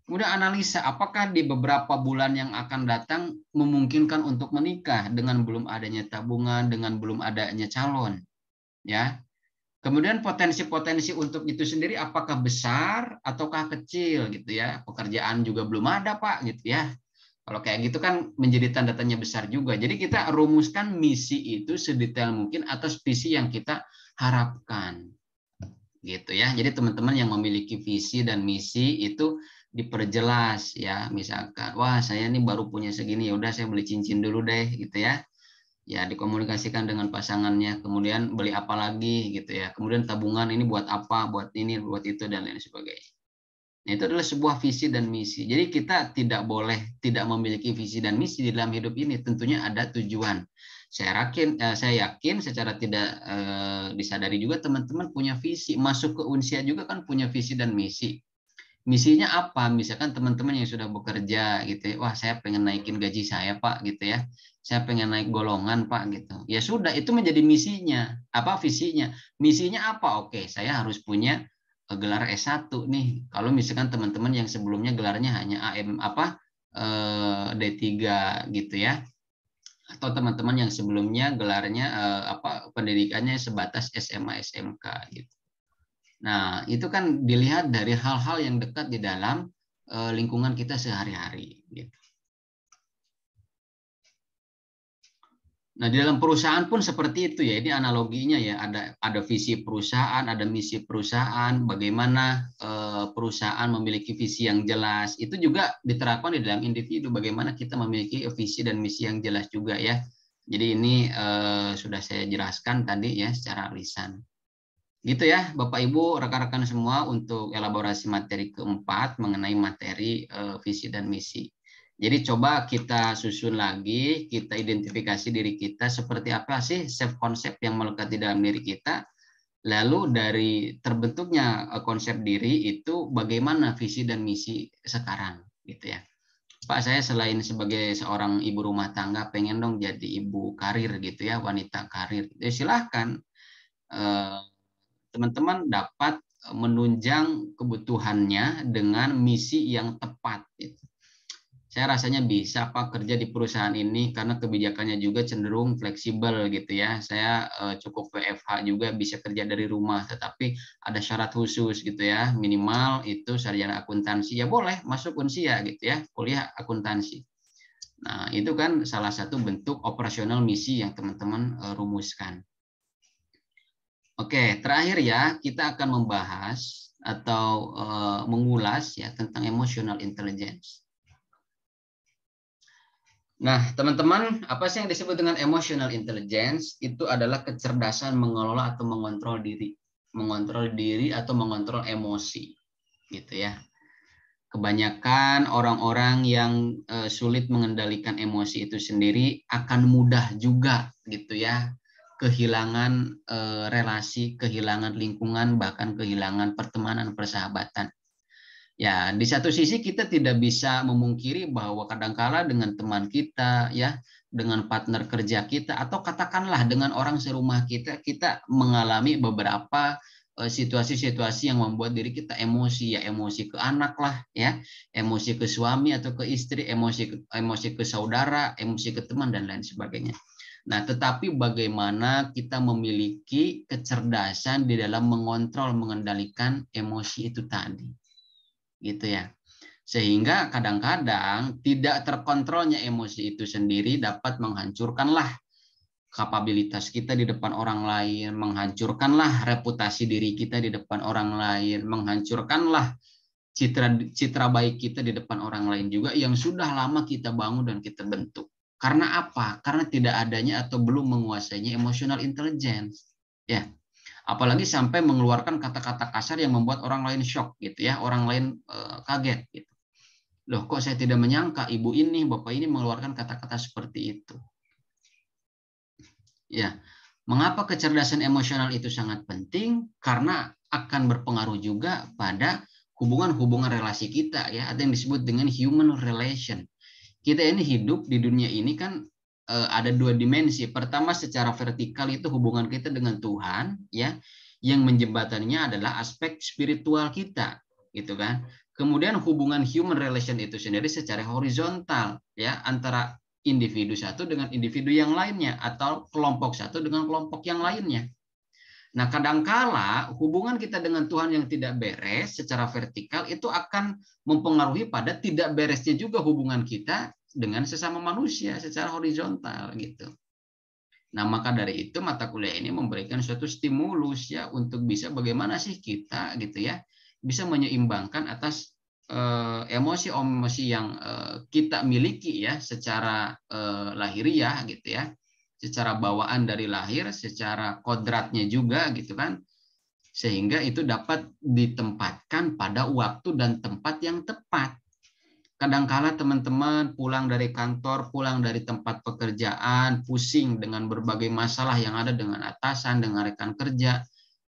kemudian analisa apakah di beberapa bulan yang akan datang memungkinkan untuk menikah dengan belum adanya tabungan dengan belum adanya calon ya Kemudian potensi-potensi untuk itu sendiri apakah besar ataukah kecil gitu ya. Pekerjaan juga belum ada Pak gitu ya. Kalau kayak gitu kan menjadi tanda tanya besar juga. Jadi kita rumuskan misi itu sedetail mungkin atau visi yang kita harapkan. Gitu ya. Jadi teman-teman yang memiliki visi dan misi itu diperjelas ya. Misalkan, wah saya ini baru punya segini ya udah saya beli cincin dulu deh gitu ya ya dikomunikasikan dengan pasangannya kemudian beli apa lagi gitu ya kemudian tabungan ini buat apa buat ini buat itu dan lain sebagainya nah, itu adalah sebuah visi dan misi jadi kita tidak boleh tidak memiliki visi dan misi di dalam hidup ini tentunya ada tujuan saya yakin eh, saya yakin secara tidak eh, disadari juga teman-teman punya visi masuk ke unsia juga kan punya visi dan misi misinya apa misalkan teman-teman yang sudah bekerja gitu ya wah saya pengen naikin gaji saya pak gitu ya saya pengen naik golongan pak gitu ya sudah itu menjadi misinya apa visinya misinya apa oke saya harus punya eh, gelar S1 nih kalau misalkan teman-teman yang sebelumnya gelarnya hanya AM apa eh, D3 gitu ya atau teman-teman yang sebelumnya gelarnya eh, apa pendidikannya sebatas SMA SMK gitu Nah, itu kan dilihat dari hal-hal yang dekat di dalam eh, lingkungan kita sehari-hari. Gitu. Nah, di dalam perusahaan pun seperti itu ya. Ini analoginya ya, ada ada visi perusahaan, ada misi perusahaan, bagaimana eh, perusahaan memiliki visi yang jelas. Itu juga diterapkan di dalam individu bagaimana kita memiliki visi dan misi yang jelas juga ya. Jadi ini eh, sudah saya jelaskan tadi ya secara lisan. Gitu ya, Bapak Ibu, rekan-rekan semua untuk elaborasi materi keempat mengenai materi uh, visi dan misi. Jadi coba kita susun lagi, kita identifikasi diri kita seperti apa sih self konsep yang melekat di dalam diri kita. Lalu dari terbentuknya eh, konsep diri itu bagaimana visi dan misi sekarang gitu ya. Pak saya selain sebagai seorang ibu rumah tangga pengen dong jadi ibu karir gitu ya, wanita karir. Ya silahkan. Uh, teman-teman dapat e, menunjang kebutuhannya dengan misi yang tepat. Gitu. Saya rasanya bisa pak kerja di perusahaan ini karena kebijakannya juga cenderung fleksibel gitu ya. Saya e, cukup WFH juga bisa kerja dari rumah, tetapi ada syarat khusus gitu ya. Minimal itu sarjana akuntansi ya boleh masuk unsia gitu ya, kuliah akuntansi. Nah itu kan salah satu bentuk operasional misi yang teman-teman e, rumuskan. Oke, terakhir ya kita akan membahas atau uh, mengulas ya tentang emotional intelligence. Nah, teman-teman, apa sih yang disebut dengan emotional intelligence? Itu adalah kecerdasan mengelola atau mengontrol diri, mengontrol diri atau mengontrol emosi, gitu ya. Kebanyakan orang-orang yang eh, sulit mengendalikan emosi itu sendiri akan mudah juga, gitu ya, kehilangan e, relasi, kehilangan lingkungan, bahkan kehilangan pertemanan, persahabatan. Ya, di satu sisi kita tidak bisa memungkiri bahwa kadangkala dengan teman kita, ya, dengan partner kerja kita, atau katakanlah dengan orang serumah kita, kita mengalami beberapa eh, situasi-situasi yang membuat diri kita emosi ya emosi ke anak lah ya emosi ke suami atau ke istri emosi ke, emosi ke saudara emosi ke teman dan lain sebagainya Nah, tetapi bagaimana kita memiliki kecerdasan di dalam mengontrol, mengendalikan emosi itu tadi. Gitu ya. Sehingga kadang-kadang tidak terkontrolnya emosi itu sendiri dapat menghancurkanlah kapabilitas kita di depan orang lain, menghancurkanlah reputasi diri kita di depan orang lain, menghancurkanlah citra citra baik kita di depan orang lain juga yang sudah lama kita bangun dan kita bentuk. Karena apa? Karena tidak adanya atau belum menguasainya emotional intelligence. Ya. Apalagi sampai mengeluarkan kata-kata kasar yang membuat orang lain shock gitu ya, orang lain uh, kaget gitu. Loh, kok saya tidak menyangka ibu ini, bapak ini mengeluarkan kata-kata seperti itu. Ya. Mengapa kecerdasan emosional itu sangat penting? Karena akan berpengaruh juga pada hubungan-hubungan relasi kita ya, Ada yang disebut dengan human relation kita ini hidup di dunia ini kan eh, ada dua dimensi. Pertama secara vertikal itu hubungan kita dengan Tuhan, ya, yang menjembatannya adalah aspek spiritual kita, gitu kan. Kemudian hubungan human relation itu sendiri secara horizontal, ya, antara individu satu dengan individu yang lainnya atau kelompok satu dengan kelompok yang lainnya Nah, kadangkala hubungan kita dengan Tuhan yang tidak beres secara vertikal itu akan mempengaruhi pada tidak beresnya juga hubungan kita dengan sesama manusia secara horizontal gitu. Nah, maka dari itu mata kuliah ini memberikan suatu stimulus ya untuk bisa bagaimana sih kita gitu ya bisa menyeimbangkan atas eh, emosi-emosi yang eh, kita miliki ya secara eh, lahiriah gitu ya secara bawaan dari lahir, secara kodratnya juga gitu kan. Sehingga itu dapat ditempatkan pada waktu dan tempat yang tepat. Kadangkala teman-teman pulang dari kantor, pulang dari tempat pekerjaan, pusing dengan berbagai masalah yang ada dengan atasan, dengan rekan kerja.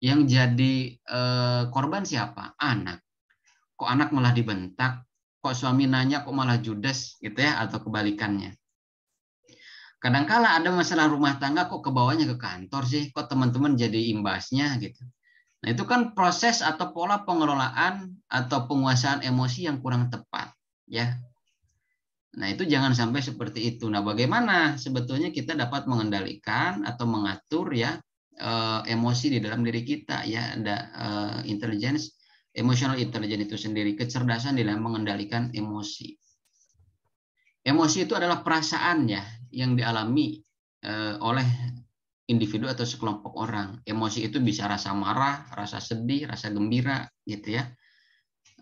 Yang jadi eh, korban siapa? Anak. Kok anak malah dibentak? Kok suami nanya kok malah judes gitu ya atau kebalikannya Kadangkala ada masalah rumah tangga kok ke bawahnya ke kantor sih, kok teman-teman jadi imbasnya gitu. Nah, itu kan proses atau pola pengelolaan atau penguasaan emosi yang kurang tepat, ya. Nah, itu jangan sampai seperti itu. Nah, bagaimana sebetulnya kita dapat mengendalikan atau mengatur ya eh, emosi di dalam diri kita ya, ada eh, intelligence, emotional intelligence itu sendiri, kecerdasan dalam mengendalikan emosi. Emosi itu adalah perasaan ya, yang dialami eh, oleh individu atau sekelompok orang. Emosi itu bisa rasa marah, rasa sedih, rasa gembira, gitu ya.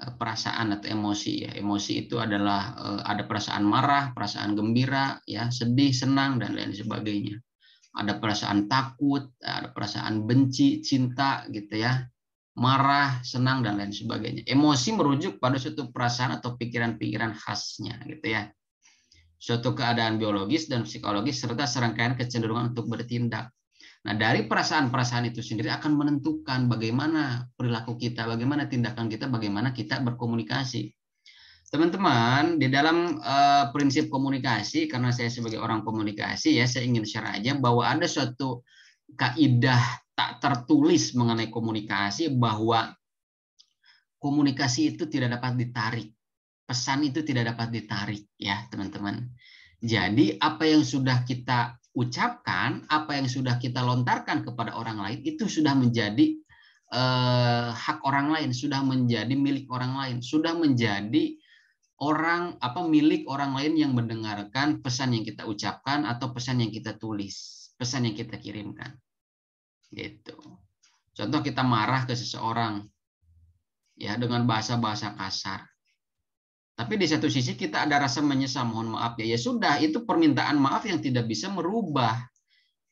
Eh, perasaan atau emosi ya. Emosi itu adalah eh, ada perasaan marah, perasaan gembira, ya, sedih, senang dan lain sebagainya. Ada perasaan takut, ada perasaan benci, cinta, gitu ya. Marah, senang dan lain sebagainya. Emosi merujuk pada suatu perasaan atau pikiran-pikiran khasnya, gitu ya suatu keadaan biologis dan psikologis serta serangkaian kecenderungan untuk bertindak. Nah, dari perasaan-perasaan itu sendiri akan menentukan bagaimana perilaku kita, bagaimana tindakan kita, bagaimana kita berkomunikasi. Teman-teman, di dalam uh, prinsip komunikasi, karena saya sebagai orang komunikasi ya, saya ingin share aja bahwa ada suatu kaidah tak tertulis mengenai komunikasi bahwa komunikasi itu tidak dapat ditarik pesan itu tidak dapat ditarik ya teman-teman. Jadi apa yang sudah kita ucapkan, apa yang sudah kita lontarkan kepada orang lain itu sudah menjadi eh, hak orang lain, sudah menjadi milik orang lain, sudah menjadi orang apa milik orang lain yang mendengarkan pesan yang kita ucapkan atau pesan yang kita tulis, pesan yang kita kirimkan. Gitu. Contoh kita marah ke seseorang ya dengan bahasa-bahasa kasar tapi di satu sisi kita ada rasa menyesal, mohon maaf ya. Ya sudah, itu permintaan maaf yang tidak bisa merubah.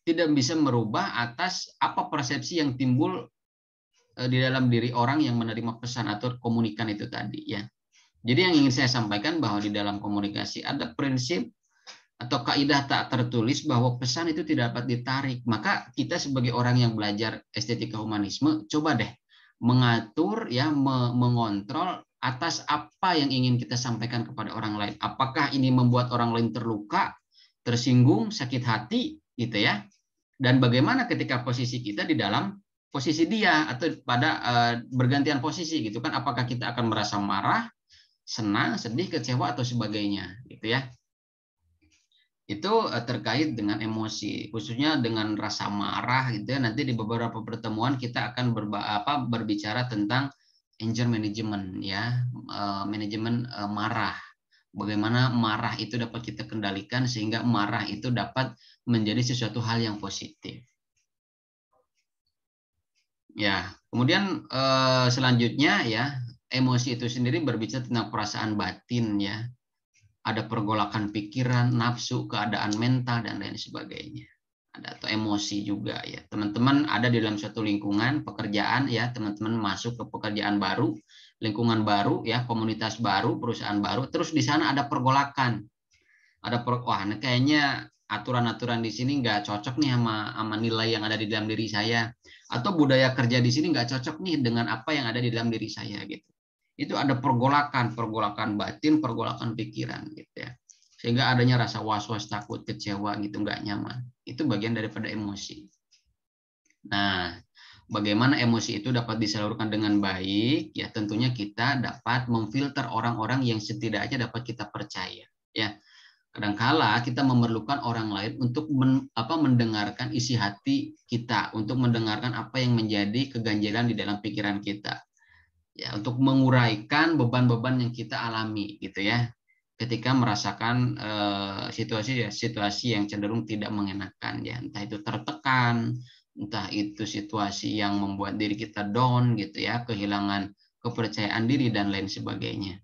Tidak bisa merubah atas apa persepsi yang timbul eh, di dalam diri orang yang menerima pesan atau komunikan itu tadi ya. Jadi yang ingin saya sampaikan bahwa di dalam komunikasi ada prinsip atau kaidah tak tertulis bahwa pesan itu tidak dapat ditarik. Maka kita sebagai orang yang belajar estetika humanisme coba deh mengatur ya mengontrol atas apa yang ingin kita sampaikan kepada orang lain. Apakah ini membuat orang lain terluka, tersinggung, sakit hati, gitu ya? Dan bagaimana ketika posisi kita di dalam posisi dia atau pada uh, bergantian posisi gitu kan? Apakah kita akan merasa marah, senang, sedih, kecewa atau sebagainya, gitu ya? Itu eh, terkait dengan emosi, khususnya dengan rasa marah gitu ya. Nanti di beberapa pertemuan kita akan berba apa, berbicara tentang anger management ya, uh, manajemen uh, marah. Bagaimana marah itu dapat kita kendalikan sehingga marah itu dapat menjadi sesuatu hal yang positif. Ya, kemudian uh, selanjutnya ya, emosi itu sendiri berbicara tentang perasaan batin ya. Ada pergolakan pikiran, nafsu, keadaan mental dan lain sebagainya ada atau emosi juga ya teman-teman ada di dalam suatu lingkungan pekerjaan ya teman-teman masuk ke pekerjaan baru lingkungan baru ya komunitas baru perusahaan baru terus di sana ada pergolakan ada per kayaknya aturan-aturan di sini nggak cocok nih sama sama nilai yang ada di dalam diri saya atau budaya kerja di sini nggak cocok nih dengan apa yang ada di dalam diri saya gitu itu ada pergolakan pergolakan batin pergolakan pikiran gitu ya sehingga adanya rasa was-was takut kecewa gitu nggak nyaman itu bagian daripada emosi nah bagaimana emosi itu dapat disalurkan dengan baik ya tentunya kita dapat memfilter orang-orang yang setidaknya dapat kita percaya ya kadangkala kita memerlukan orang lain untuk men, apa mendengarkan isi hati kita untuk mendengarkan apa yang menjadi keganjilan di dalam pikiran kita ya untuk menguraikan beban-beban yang kita alami gitu ya ketika merasakan eh, situasi ya situasi yang cenderung tidak mengenakan ya entah itu tertekan entah itu situasi yang membuat diri kita down gitu ya kehilangan kepercayaan diri dan lain sebagainya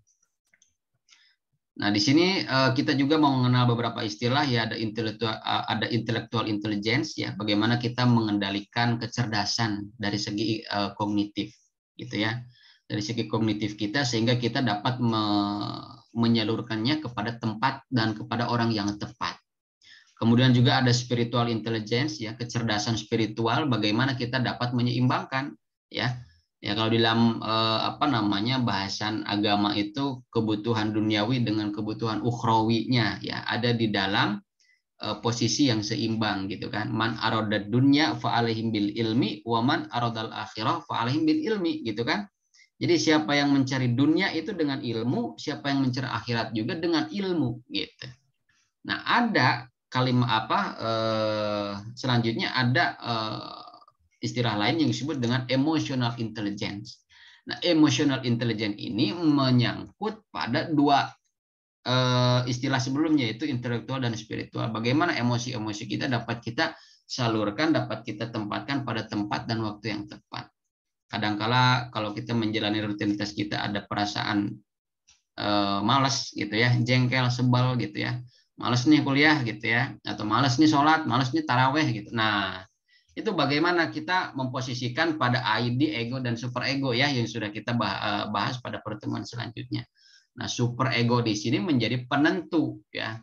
nah di sini eh, kita juga mau mengenal beberapa istilah ya ada intelektual eh, ada intelektual intelligence ya bagaimana kita mengendalikan kecerdasan dari segi kognitif gitu ya dari segi kognitif kita sehingga kita dapat menyalurkannya kepada tempat dan kepada orang yang tepat. Kemudian juga ada spiritual intelligence ya, kecerdasan spiritual bagaimana kita dapat menyeimbangkan ya. Ya kalau di dalam eh, apa namanya bahasan agama itu kebutuhan duniawi dengan kebutuhan ukhrawinya ya ada di dalam eh, posisi yang seimbang gitu kan. Man aroda dunya fa bil ilmi wa man aradal akhirah fa bil ilmi gitu kan. Jadi siapa yang mencari dunia itu dengan ilmu, siapa yang mencari akhirat juga dengan ilmu gitu. Nah, ada kalimat apa eh, selanjutnya ada eh, istilah lain yang disebut dengan emotional intelligence. Nah, emotional intelligence ini menyangkut pada dua eh, istilah sebelumnya yaitu intelektual dan spiritual. Bagaimana emosi-emosi kita dapat kita salurkan, dapat kita tempatkan pada tempat dan waktu yang tepat kadangkala kalau kita menjalani rutinitas kita ada perasaan e, eh, malas gitu ya, jengkel, sebal gitu ya. malas nih kuliah gitu ya, atau malas nih sholat, malas nih taraweh gitu. Nah, itu bagaimana kita memposisikan pada ID, ego, dan super ego ya yang sudah kita eh, bahas pada pertemuan selanjutnya. Nah, super ego di sini menjadi penentu ya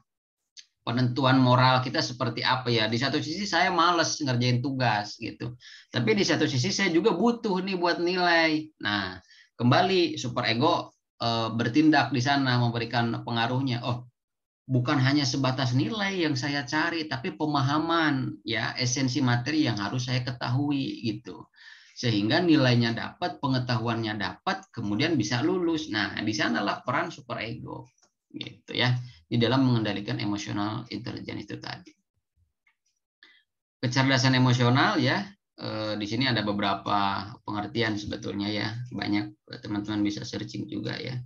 penentuan moral kita seperti apa ya. Di satu sisi saya males ngerjain tugas gitu. Tapi di satu sisi saya juga butuh nih buat nilai. Nah, kembali super ego e, bertindak di sana memberikan pengaruhnya. Oh, bukan hanya sebatas nilai yang saya cari tapi pemahaman ya esensi materi yang harus saya ketahui gitu. Sehingga nilainya dapat, pengetahuannya dapat, kemudian bisa lulus. Nah, di sanalah peran super ego gitu ya di dalam mengendalikan emosional intelijen itu tadi. Kecerdasan emosional ya, eh, di sini ada beberapa pengertian sebetulnya ya, banyak teman-teman bisa searching juga ya.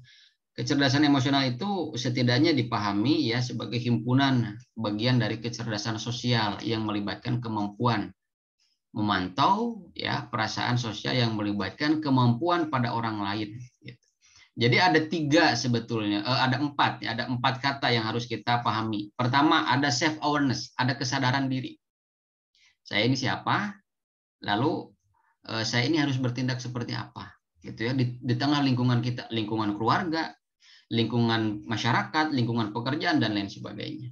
Kecerdasan emosional itu setidaknya dipahami ya sebagai himpunan bagian dari kecerdasan sosial yang melibatkan kemampuan memantau ya perasaan sosial yang melibatkan kemampuan pada orang lain jadi ada tiga sebetulnya, eh, ada empat, ya, ada empat kata yang harus kita pahami. Pertama ada self awareness, ada kesadaran diri. Saya ini siapa? Lalu eh, saya ini harus bertindak seperti apa? Gitu ya di, di tengah lingkungan kita, lingkungan keluarga, lingkungan masyarakat, lingkungan pekerjaan dan lain sebagainya.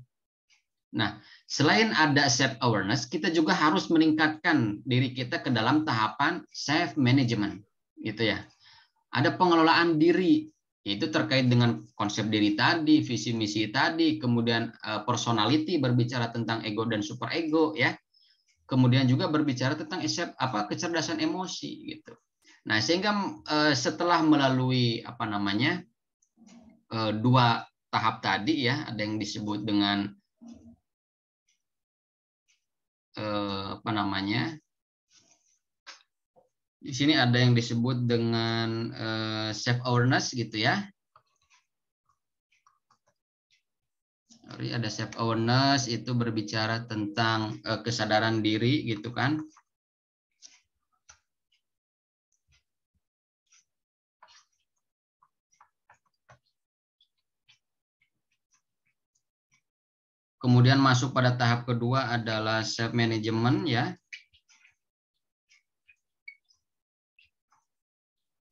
Nah, selain ada self awareness, kita juga harus meningkatkan diri kita ke dalam tahapan self management, gitu ya ada pengelolaan diri, itu terkait dengan konsep diri tadi, visi misi tadi, kemudian eh, personality berbicara tentang ego dan super ego, ya. Kemudian juga berbicara tentang apa kecerdasan emosi gitu. Nah, sehingga eh, setelah melalui apa namanya? Eh, dua tahap tadi ya, ada yang disebut dengan apa namanya? di sini ada yang disebut dengan uh, self awareness gitu ya. Sorry, ada self awareness itu berbicara tentang uh, kesadaran diri gitu kan. Kemudian masuk pada tahap kedua adalah self management ya.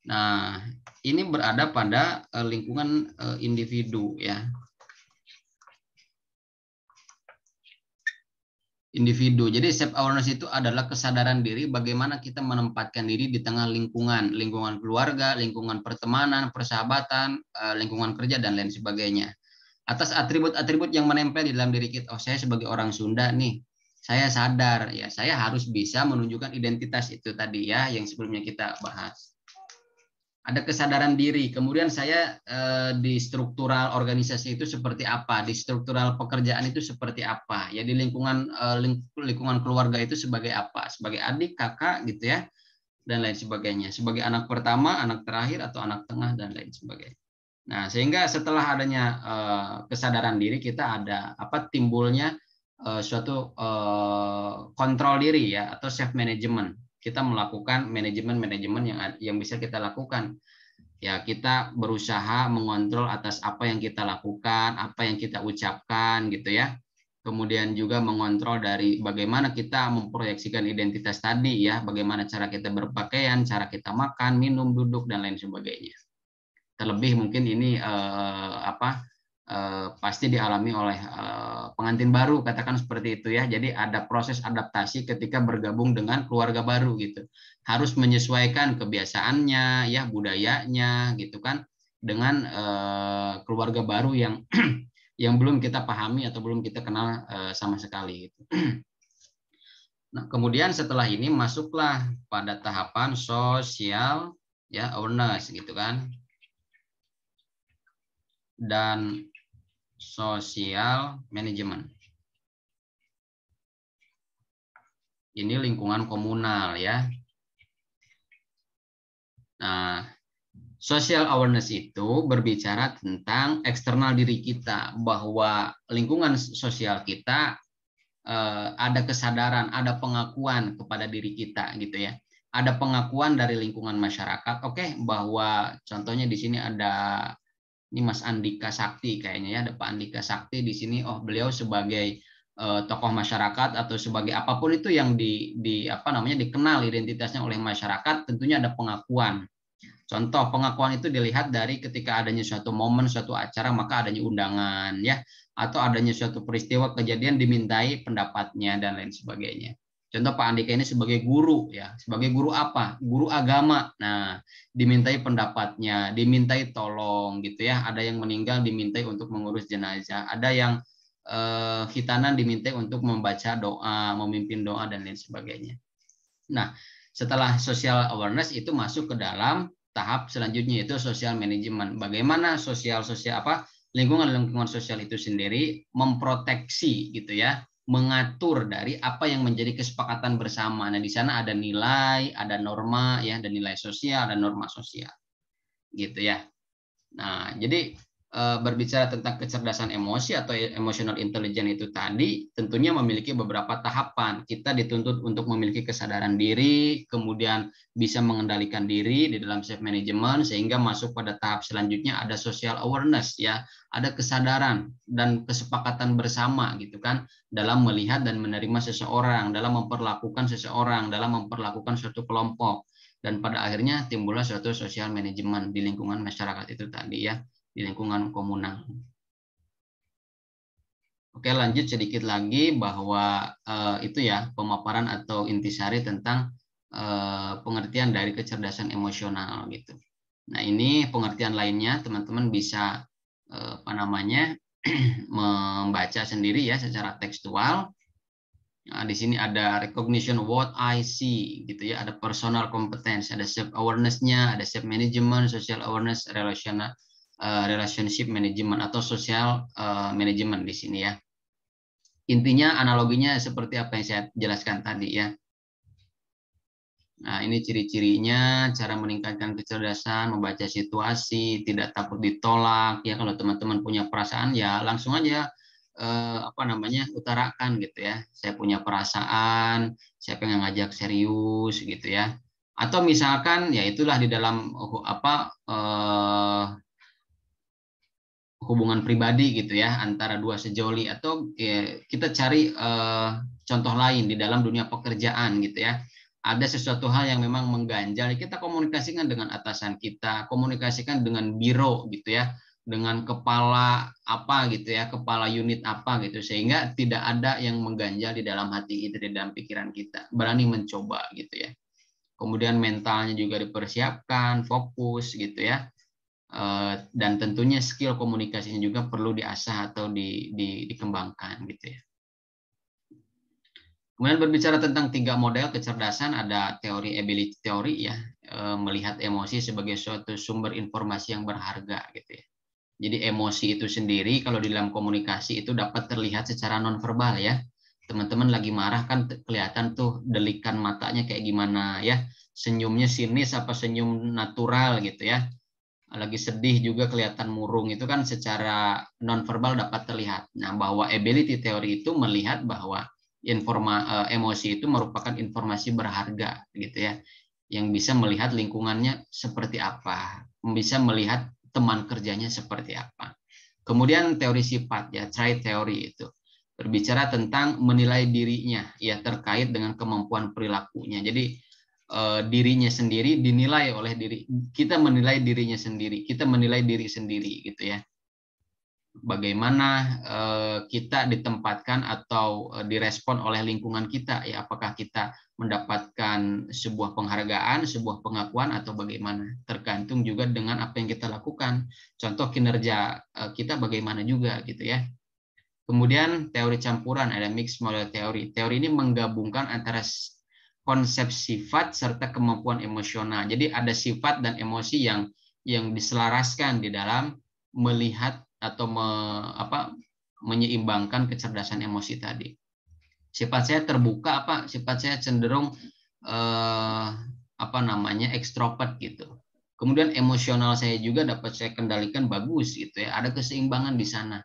Nah, ini berada pada eh, lingkungan eh, individu ya. Individu. Jadi self awareness itu adalah kesadaran diri bagaimana kita menempatkan diri di tengah lingkungan, lingkungan keluarga, lingkungan pertemanan, persahabatan, eh, lingkungan kerja dan lain sebagainya. Atas atribut-atribut yang menempel di dalam diri kita. Oh, saya sebagai orang Sunda nih, saya sadar ya, saya harus bisa menunjukkan identitas itu tadi ya yang sebelumnya kita bahas ada kesadaran diri. Kemudian saya eh, di struktural organisasi itu seperti apa, di struktural pekerjaan itu seperti apa, ya di lingkungan eh, ling lingkungan keluarga itu sebagai apa, sebagai adik, kakak, gitu ya, dan lain sebagainya. Sebagai anak pertama, anak terakhir atau anak tengah dan lain sebagainya. Nah sehingga setelah adanya eh, kesadaran diri kita ada apa timbulnya eh, suatu eh, kontrol diri ya atau self management kita melakukan manajemen-manajemen yang yang bisa kita lakukan. Ya, kita berusaha mengontrol atas apa yang kita lakukan, apa yang kita ucapkan gitu ya. Kemudian juga mengontrol dari bagaimana kita memproyeksikan identitas tadi ya, bagaimana cara kita berpakaian, cara kita makan, minum, duduk dan lain sebagainya. Terlebih mungkin ini eh, apa Eh, pasti dialami oleh eh, pengantin baru katakan seperti itu ya jadi ada proses adaptasi ketika bergabung dengan keluarga baru gitu harus menyesuaikan kebiasaannya ya budayanya gitu kan dengan eh, keluarga baru yang *clears throat* yang belum kita pahami atau belum kita kenal sama sekali gitu. *clears throat* Nah, kemudian setelah ini masuklah pada tahapan sosial ya awareness gitu kan. Dan Social Management. Ini lingkungan komunal ya. Nah, social awareness itu berbicara tentang eksternal diri kita bahwa lingkungan sosial kita eh, ada kesadaran, ada pengakuan kepada diri kita gitu ya. Ada pengakuan dari lingkungan masyarakat, oke, okay, bahwa contohnya di sini ada ini Mas Andika Sakti kayaknya ya ada Pak Andika Sakti di sini oh beliau sebagai uh, tokoh masyarakat atau sebagai apapun itu yang di, di apa namanya dikenal identitasnya oleh masyarakat tentunya ada pengakuan Contoh pengakuan itu dilihat dari ketika adanya suatu momen, suatu acara, maka adanya undangan ya, atau adanya suatu peristiwa kejadian dimintai pendapatnya dan lain sebagainya. Contoh Pak Andika ini sebagai guru ya, sebagai guru apa? Guru agama. Nah, dimintai pendapatnya, dimintai tolong gitu ya. Ada yang meninggal dimintai untuk mengurus jenazah, ada yang eh, khitanan dimintai untuk membaca doa, memimpin doa dan lain sebagainya. Nah, setelah social awareness itu masuk ke dalam tahap selanjutnya yaitu social management. Bagaimana sosial sosial apa lingkungan lingkungan sosial itu sendiri memproteksi gitu ya mengatur dari apa yang menjadi kesepakatan bersama. Nah, di sana ada nilai, ada norma ya, ada nilai sosial, ada norma sosial. Gitu ya. Nah, jadi Eh, berbicara tentang kecerdasan emosi atau emotional intelligence itu tadi tentunya memiliki beberapa tahapan. Kita dituntut untuk memiliki kesadaran diri, kemudian bisa mengendalikan diri di dalam self management sehingga masuk pada tahap selanjutnya ada social awareness ya, ada kesadaran dan kesepakatan bersama gitu kan dalam melihat dan menerima seseorang, dalam memperlakukan seseorang, dalam memperlakukan suatu kelompok dan pada akhirnya timbullah suatu social management di lingkungan masyarakat itu tadi ya di lingkungan komunal. Oke, lanjut sedikit lagi bahwa eh, itu ya pemaparan atau intisari tentang eh, pengertian dari kecerdasan emosional gitu. Nah, ini pengertian lainnya teman-teman bisa eh, apa namanya *clears throat* membaca sendiri ya secara tekstual. Nah, di sini ada recognition what I see gitu ya, ada personal competence, ada self awareness-nya, ada self management, social awareness, relational Eh, relationship management atau social eh, management di sini ya. Intinya analoginya seperti apa yang saya jelaskan tadi ya. Nah, ini ciri-cirinya, cara meningkatkan kecerdasan, membaca situasi, tidak takut ditolak. Ya, kalau teman-teman punya perasaan ya langsung aja eh, apa namanya? utarakan gitu ya. Saya punya perasaan, saya pengen ngajak serius gitu ya. Atau misalkan ya itulah di dalam apa eh, hubungan pribadi gitu ya antara dua sejoli atau ya, kita cari uh, contoh lain di dalam dunia pekerjaan gitu ya ada sesuatu hal yang memang mengganjal ya kita komunikasikan dengan atasan kita komunikasikan dengan biro gitu ya dengan kepala apa gitu ya kepala unit apa gitu sehingga tidak ada yang mengganjal di dalam hati itu di dalam pikiran kita berani mencoba gitu ya kemudian mentalnya juga dipersiapkan fokus gitu ya Eh, dan tentunya skill komunikasinya juga perlu diasah atau di, di, dikembangkan gitu ya. Kemudian berbicara tentang tiga model kecerdasan ada teori ability teori ya eh, melihat emosi sebagai suatu sumber informasi yang berharga gitu ya. Jadi emosi itu sendiri kalau di dalam komunikasi itu dapat terlihat secara nonverbal ya. Teman-teman lagi marah kan kelihatan tuh delikan matanya kayak gimana ya, senyumnya sinis apa senyum natural gitu ya lagi sedih juga kelihatan murung itu kan secara nonverbal dapat terlihat. Nah, bahwa ability teori itu melihat bahwa informa eh, emosi itu merupakan informasi berharga gitu ya. Yang bisa melihat lingkungannya seperti apa, bisa melihat teman kerjanya seperti apa. Kemudian teori sifat ya, try teori itu berbicara tentang menilai dirinya ya terkait dengan kemampuan perilakunya. Jadi uh, dirinya sendiri dinilai oleh diri kita menilai dirinya sendiri kita menilai diri sendiri gitu ya bagaimana uh, kita ditempatkan atau uh, direspon oleh lingkungan kita ya apakah kita mendapatkan sebuah penghargaan sebuah pengakuan atau bagaimana tergantung juga dengan apa yang kita lakukan contoh kinerja uh, kita bagaimana juga gitu ya kemudian teori campuran ada mix model teori teori ini menggabungkan antara konsep sifat serta kemampuan emosional. Jadi ada sifat dan emosi yang yang diselaraskan di dalam melihat atau me, apa menyeimbangkan kecerdasan emosi tadi. Sifat saya terbuka apa? Sifat saya cenderung eh, apa namanya ekstrovert gitu. Kemudian emosional saya juga dapat saya kendalikan bagus gitu ya. Ada keseimbangan di sana.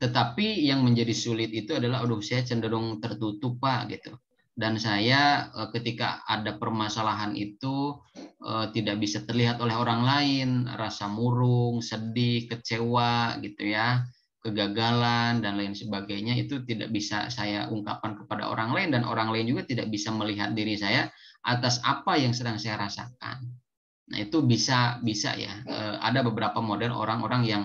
Tetapi yang menjadi sulit itu adalah aduh saya cenderung tertutup Pak gitu dan saya eh, ketika ada permasalahan itu eh, tidak bisa terlihat oleh orang lain rasa murung sedih kecewa gitu ya kegagalan dan lain sebagainya itu tidak bisa saya ungkapkan kepada orang lain dan orang lain juga tidak bisa melihat diri saya atas apa yang sedang saya rasakan nah itu bisa bisa ya eh, ada beberapa model orang-orang yang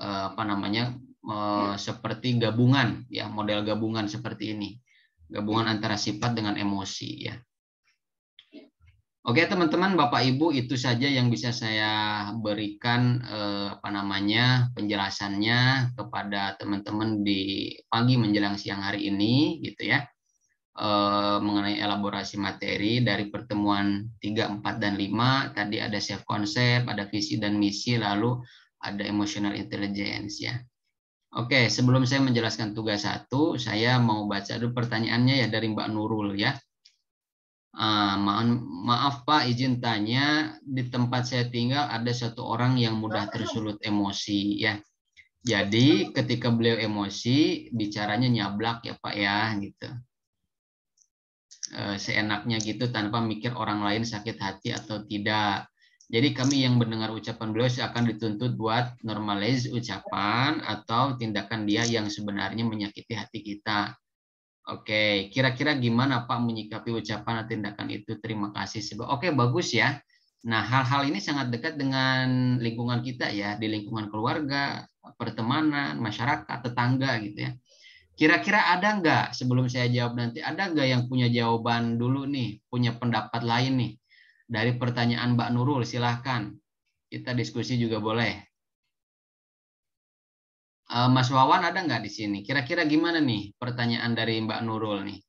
apa namanya ya. seperti gabungan ya model gabungan seperti ini gabungan antara sifat dengan emosi ya. Oke teman-teman, Bapak Ibu itu saja yang bisa saya berikan eh, apa namanya penjelasannya kepada teman-teman di pagi menjelang siang hari ini gitu ya eh, mengenai elaborasi materi dari pertemuan 3, 4, dan 5 tadi ada self konsep, ada visi dan misi, lalu ada emotional intelligence ya. Oke, sebelum saya menjelaskan tugas satu, saya mau baca dulu pertanyaannya ya dari Mbak Nurul ya. Uh, maaf Pak, izin tanya, di tempat saya tinggal ada satu orang yang mudah tersulut emosi ya. Jadi ketika beliau emosi, bicaranya nyablak ya Pak ya gitu. Uh, seenaknya gitu tanpa mikir orang lain sakit hati atau tidak. Jadi kami yang mendengar ucapan beliau akan dituntut buat normalize ucapan atau tindakan dia yang sebenarnya menyakiti hati kita. Oke, kira-kira gimana Pak menyikapi ucapan atau tindakan itu? Terima kasih. Oke, bagus ya. Nah, hal-hal ini sangat dekat dengan lingkungan kita ya, di lingkungan keluarga, pertemanan, masyarakat, tetangga gitu ya. Kira-kira ada nggak, sebelum saya jawab nanti, ada nggak yang punya jawaban dulu nih, punya pendapat lain nih? dari pertanyaan Mbak Nurul, silahkan. Kita diskusi juga boleh. Eh, Mas Wawan ada nggak di sini? Kira-kira gimana nih pertanyaan dari Mbak Nurul nih?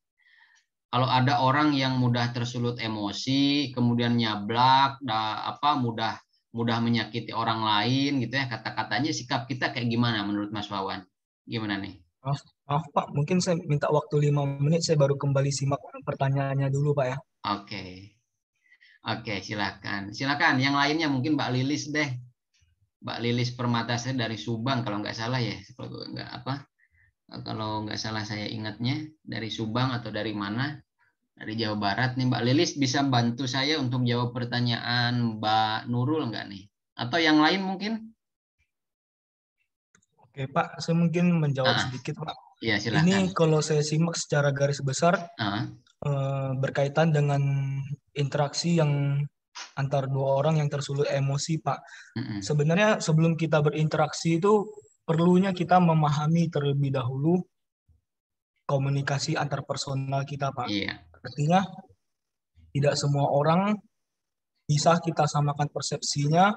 Kalau ada orang yang mudah tersulut emosi, kemudian nyablak, apa mudah mudah menyakiti orang lain gitu ya kata-katanya sikap kita kayak gimana menurut Mas Wawan? Gimana nih? Maaf, maaf Pak, mungkin saya minta waktu lima menit saya baru kembali simak pertanyaannya dulu Pak ya. Oke. Okay. Oke, silakan. Silakan yang lainnya mungkin Mbak Lilis deh. Mbak Lilis Permatasari dari Subang kalau nggak salah ya, kalau nggak apa? Kalau nggak salah saya ingatnya dari Subang atau dari mana? Dari Jawa Barat nih Mbak Lilis bisa bantu saya untuk jawab pertanyaan Mbak Nurul nggak nih? Atau yang lain mungkin? Oke Pak, saya mungkin menjawab ah. sedikit Pak. Ya, silakan. Ini kalau saya simak secara garis besar ah. Eh, berkaitan dengan interaksi yang antar dua orang yang tersulut emosi, Pak. Mm-hmm. Sebenarnya sebelum kita berinteraksi itu perlunya kita memahami terlebih dahulu komunikasi antar personal kita, Pak. Yeah. Artinya tidak semua orang bisa kita samakan persepsinya.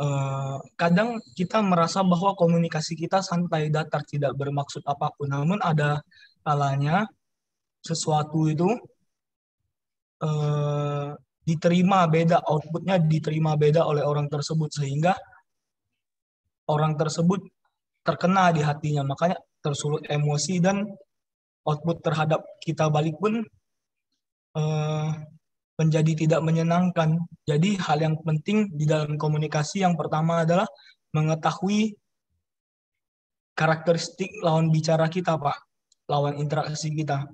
Eh, kadang kita merasa bahwa komunikasi kita santai datar tidak bermaksud apapun, namun ada kalanya sesuatu itu Eh, diterima beda outputnya diterima beda oleh orang tersebut sehingga orang tersebut terkena di hatinya makanya tersulut emosi dan output terhadap kita balik pun eh, menjadi tidak menyenangkan jadi hal yang penting di dalam komunikasi yang pertama adalah mengetahui karakteristik lawan bicara kita pak lawan interaksi kita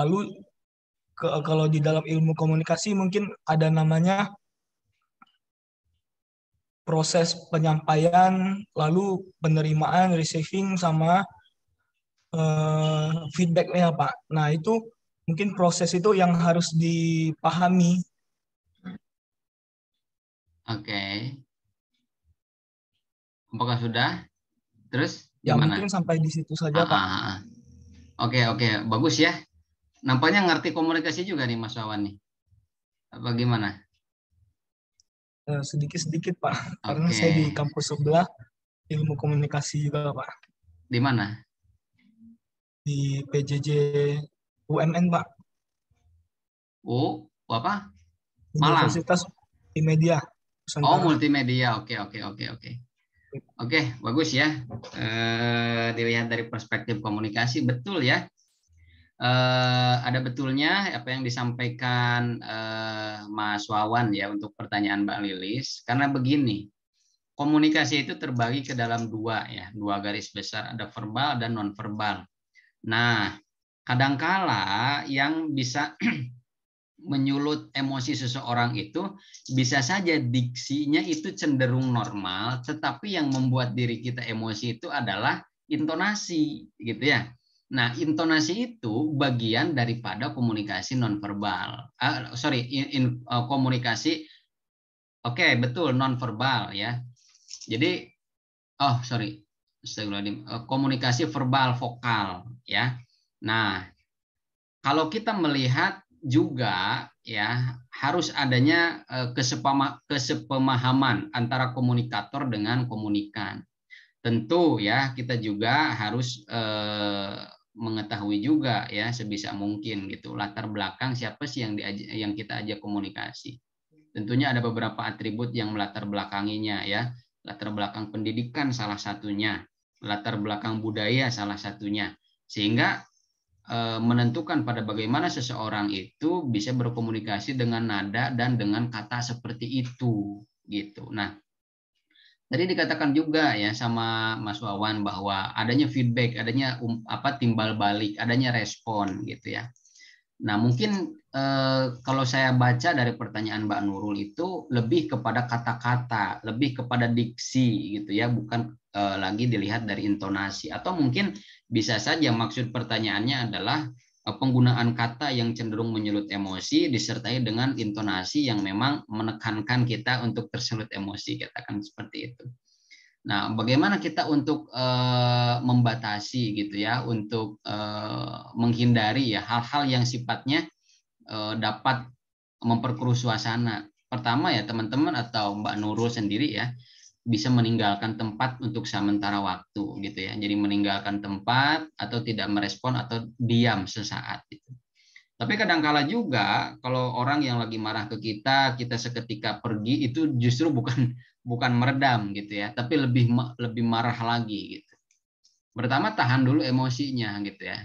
lalu ke, kalau di dalam ilmu komunikasi mungkin ada namanya proses penyampaian, lalu penerimaan, receiving, sama uh, feedbacknya Pak. Nah itu mungkin proses itu yang harus dipahami. Oke. Okay. Apakah sudah? Terus? Ya gimana? mungkin sampai di situ saja ah, Pak. Oke ah, ah, oke, okay, okay. bagus ya. Nampaknya ngerti komunikasi juga nih Mas Wawan nih. Apa gimana? Eh, sedikit-sedikit Pak, okay. karena saya di kampus sebelah ilmu komunikasi juga Pak. Di mana? Di PJJ UMN Pak. Oh, apa? Malang. Universitas Media. Oh, multimedia. Oke, oke, oke, oke. Oke, bagus ya. E, dilihat dari perspektif komunikasi, betul ya. Uh, ada betulnya apa yang disampaikan uh, Mas Wawan ya untuk pertanyaan Mbak Lilis karena begini komunikasi itu terbagi ke dalam dua ya dua garis besar ada verbal dan non verbal. Nah kadangkala yang bisa *clears throat* menyulut emosi seseorang itu bisa saja diksinya itu cenderung normal, tetapi yang membuat diri kita emosi itu adalah intonasi gitu ya. Nah, intonasi itu bagian daripada komunikasi nonverbal. Uh, sorry, in, in, uh, komunikasi. Oke, okay, betul nonverbal ya. Jadi, oh sorry, uh, komunikasi verbal vokal ya. Nah, kalau kita melihat juga ya harus adanya uh, kesepemahaman antara komunikator dengan komunikan tentu ya kita juga harus uh, mengetahui juga ya sebisa mungkin gitu latar belakang siapa sih yang yang kita ajak komunikasi. Tentunya ada beberapa atribut yang melatar belakanginya ya. Latar belakang pendidikan salah satunya, latar belakang budaya salah satunya. Sehingga eh, menentukan pada bagaimana seseorang itu bisa berkomunikasi dengan nada dan dengan kata seperti itu gitu. Nah, Tadi dikatakan juga ya sama Mas Wawan bahwa adanya feedback, adanya um, apa timbal balik, adanya respon gitu ya. Nah mungkin eh, kalau saya baca dari pertanyaan Mbak Nurul itu lebih kepada kata-kata, lebih kepada diksi gitu ya, bukan eh, lagi dilihat dari intonasi. Atau mungkin bisa saja maksud pertanyaannya adalah penggunaan kata yang cenderung menyulut emosi disertai dengan intonasi yang memang menekankan kita untuk tersulut emosi katakan seperti itu. Nah, bagaimana kita untuk e, membatasi gitu ya, untuk e, menghindari ya hal-hal yang sifatnya e, dapat memperkeruh suasana. Pertama ya teman-teman atau Mbak Nurul sendiri ya, bisa meninggalkan tempat untuk sementara waktu gitu ya. Jadi meninggalkan tempat atau tidak merespon atau diam sesaat gitu. Tapi kadangkala juga kalau orang yang lagi marah ke kita, kita seketika pergi itu justru bukan *laughs* bukan meredam gitu ya, tapi lebih lebih marah lagi gitu. Pertama tahan dulu emosinya gitu ya.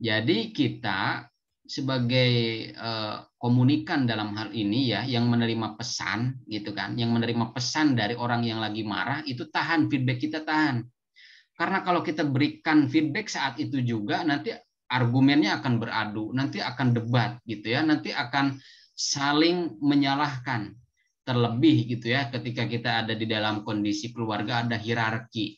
Jadi kita sebagai eh, komunikan dalam hal ini ya yang menerima pesan gitu kan yang menerima pesan dari orang yang lagi marah itu tahan feedback kita tahan karena kalau kita berikan feedback saat itu juga nanti argumennya akan beradu nanti akan debat gitu ya nanti akan saling menyalahkan terlebih gitu ya ketika kita ada di dalam kondisi keluarga ada hierarki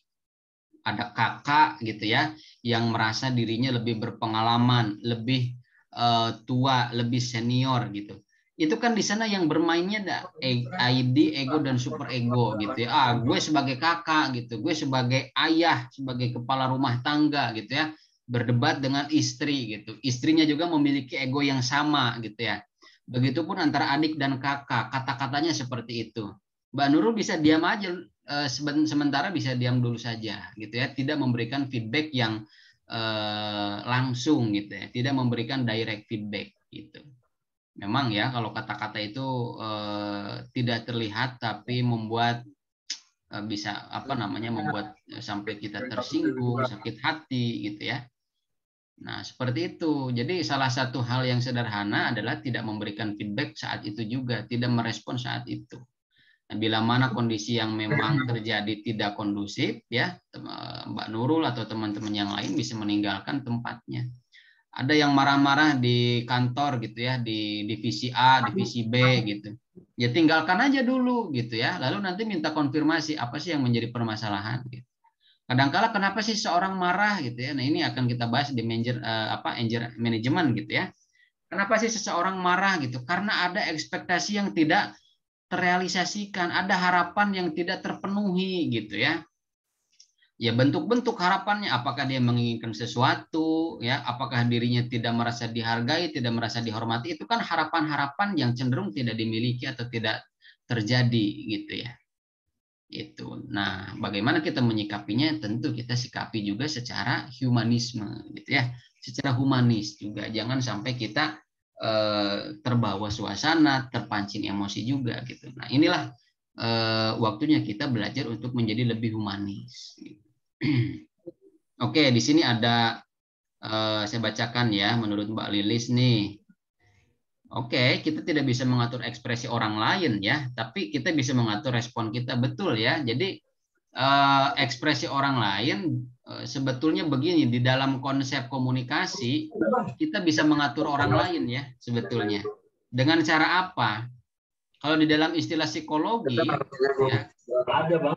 ada kakak gitu ya yang merasa dirinya lebih berpengalaman lebih uh, tua, lebih senior gitu. Itu kan di sana yang bermainnya ada ID, ego dan super ego gitu ya. Ah, gue sebagai kakak gitu, gue sebagai ayah, sebagai kepala rumah tangga gitu ya, berdebat dengan istri gitu. Istrinya juga memiliki ego yang sama gitu ya. Begitupun antara adik dan kakak, kata-katanya seperti itu. Mbak Nurul bisa diam aja eh, sementara bisa diam dulu saja gitu ya, tidak memberikan feedback yang eh, langsung gitu ya, tidak memberikan direct feedback gitu. Memang ya kalau kata-kata itu eh, tidak terlihat tapi membuat eh, bisa apa namanya membuat sampai kita tersinggung, sakit hati gitu ya. Nah, seperti itu. Jadi salah satu hal yang sederhana adalah tidak memberikan feedback saat itu juga, tidak merespon saat itu bila mana hmm. kondisi yang memang hmm. terjadi tidak kondusif ya eh, Mbak Nurul atau teman-teman yang lain bisa meninggalkan tempatnya ada yang marah-marah di kantor gitu ya di divisi A divisi B gitu ya tinggalkan aja dulu gitu ya lalu nanti minta konfirmasi apa sih yang menjadi permasalahan gitu kadangkala kenapa sih seorang marah gitu ya nah ini akan kita bahas di manager eh, apa manajemen gitu ya kenapa sih seseorang marah gitu karena ada ekspektasi yang tidak terrealisasikan, ada harapan yang tidak terpenuhi gitu ya. Ya bentuk-bentuk harapannya apakah dia menginginkan sesuatu ya, apakah dirinya tidak merasa dihargai, tidak merasa dihormati itu kan harapan-harapan yang cenderung tidak dimiliki atau tidak terjadi gitu ya. Itu. Nah, bagaimana kita menyikapinya? Tentu kita sikapi juga secara humanisme gitu ya, secara humanis juga. Jangan sampai kita Eh, terbawa suasana, terpancing emosi juga gitu. Nah inilah eh, waktunya kita belajar untuk menjadi lebih humanis. *clears throat* Oke, di sini ada eh, saya bacakan ya menurut Mbak Lilis nih. Oke, kita tidak bisa mengatur ekspresi orang lain ya, tapi kita bisa mengatur respon kita betul ya. Jadi ekspresi orang lain Eh, sebetulnya begini di dalam konsep komunikasi kita bisa mengatur orang lain ya sebetulnya dengan cara apa kalau di dalam istilah psikologi ya, ada bang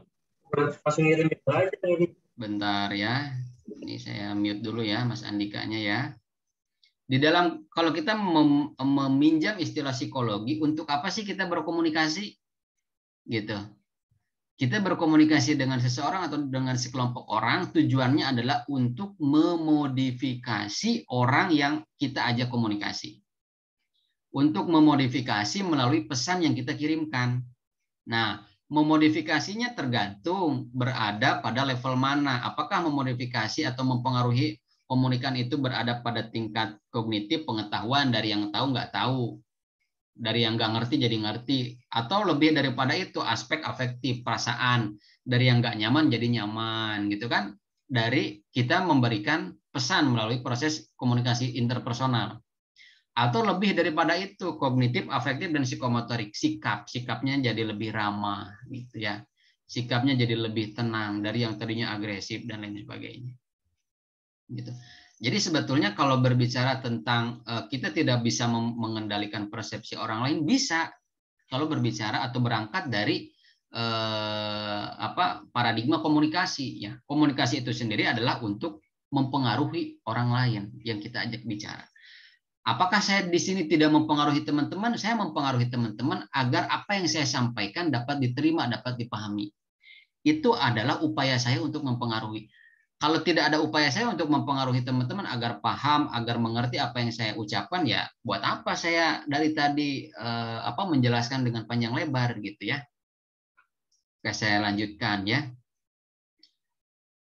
bentar ya ini saya mute dulu ya mas Andikanya ya di dalam kalau kita mem, meminjam istilah psikologi untuk apa sih kita berkomunikasi gitu kita berkomunikasi dengan seseorang atau dengan sekelompok orang tujuannya adalah untuk memodifikasi orang yang kita ajak komunikasi. Untuk memodifikasi melalui pesan yang kita kirimkan. Nah, memodifikasinya tergantung berada pada level mana. Apakah memodifikasi atau mempengaruhi komunikan itu berada pada tingkat kognitif pengetahuan dari yang tahu nggak tahu dari yang nggak ngerti jadi ngerti atau lebih daripada itu aspek afektif perasaan dari yang nggak nyaman jadi nyaman gitu kan dari kita memberikan pesan melalui proses komunikasi interpersonal atau lebih daripada itu kognitif afektif dan psikomotorik sikap sikapnya jadi lebih ramah gitu ya sikapnya jadi lebih tenang dari yang tadinya agresif dan lain sebagainya gitu jadi sebetulnya kalau berbicara tentang uh, kita tidak bisa mengendalikan persepsi orang lain bisa kalau berbicara atau berangkat dari uh, apa paradigma komunikasi ya. Komunikasi itu sendiri adalah untuk mempengaruhi orang lain yang kita ajak bicara. Apakah saya di sini tidak mempengaruhi teman-teman? Saya mempengaruhi teman-teman agar apa yang saya sampaikan dapat diterima, dapat dipahami. Itu adalah upaya saya untuk mempengaruhi kalau tidak ada upaya saya untuk mempengaruhi teman-teman agar paham, agar mengerti apa yang saya ucapkan ya, buat apa saya dari tadi eh, apa menjelaskan dengan panjang lebar gitu ya. Oke, saya lanjutkan ya.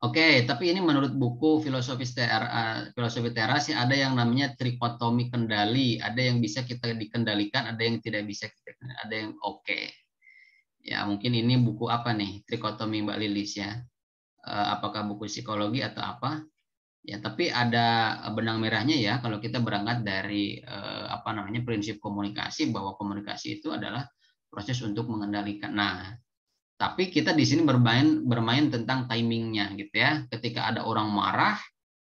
Oke, tapi ini menurut buku filosofi terasi filosofi teras ya ada yang namanya trikotomi kendali, ada yang bisa kita dikendalikan, ada yang tidak bisa kita ada yang oke. Okay. Ya, mungkin ini buku apa nih? Trikotomi Mbak Lilis ya. Eh, apakah buku psikologi atau apa ya tapi ada benang merahnya ya kalau kita berangkat dari eh, apa namanya prinsip komunikasi bahwa komunikasi itu adalah proses untuk mengendalikan nah tapi kita di sini bermain bermain tentang timingnya gitu ya ketika ada orang marah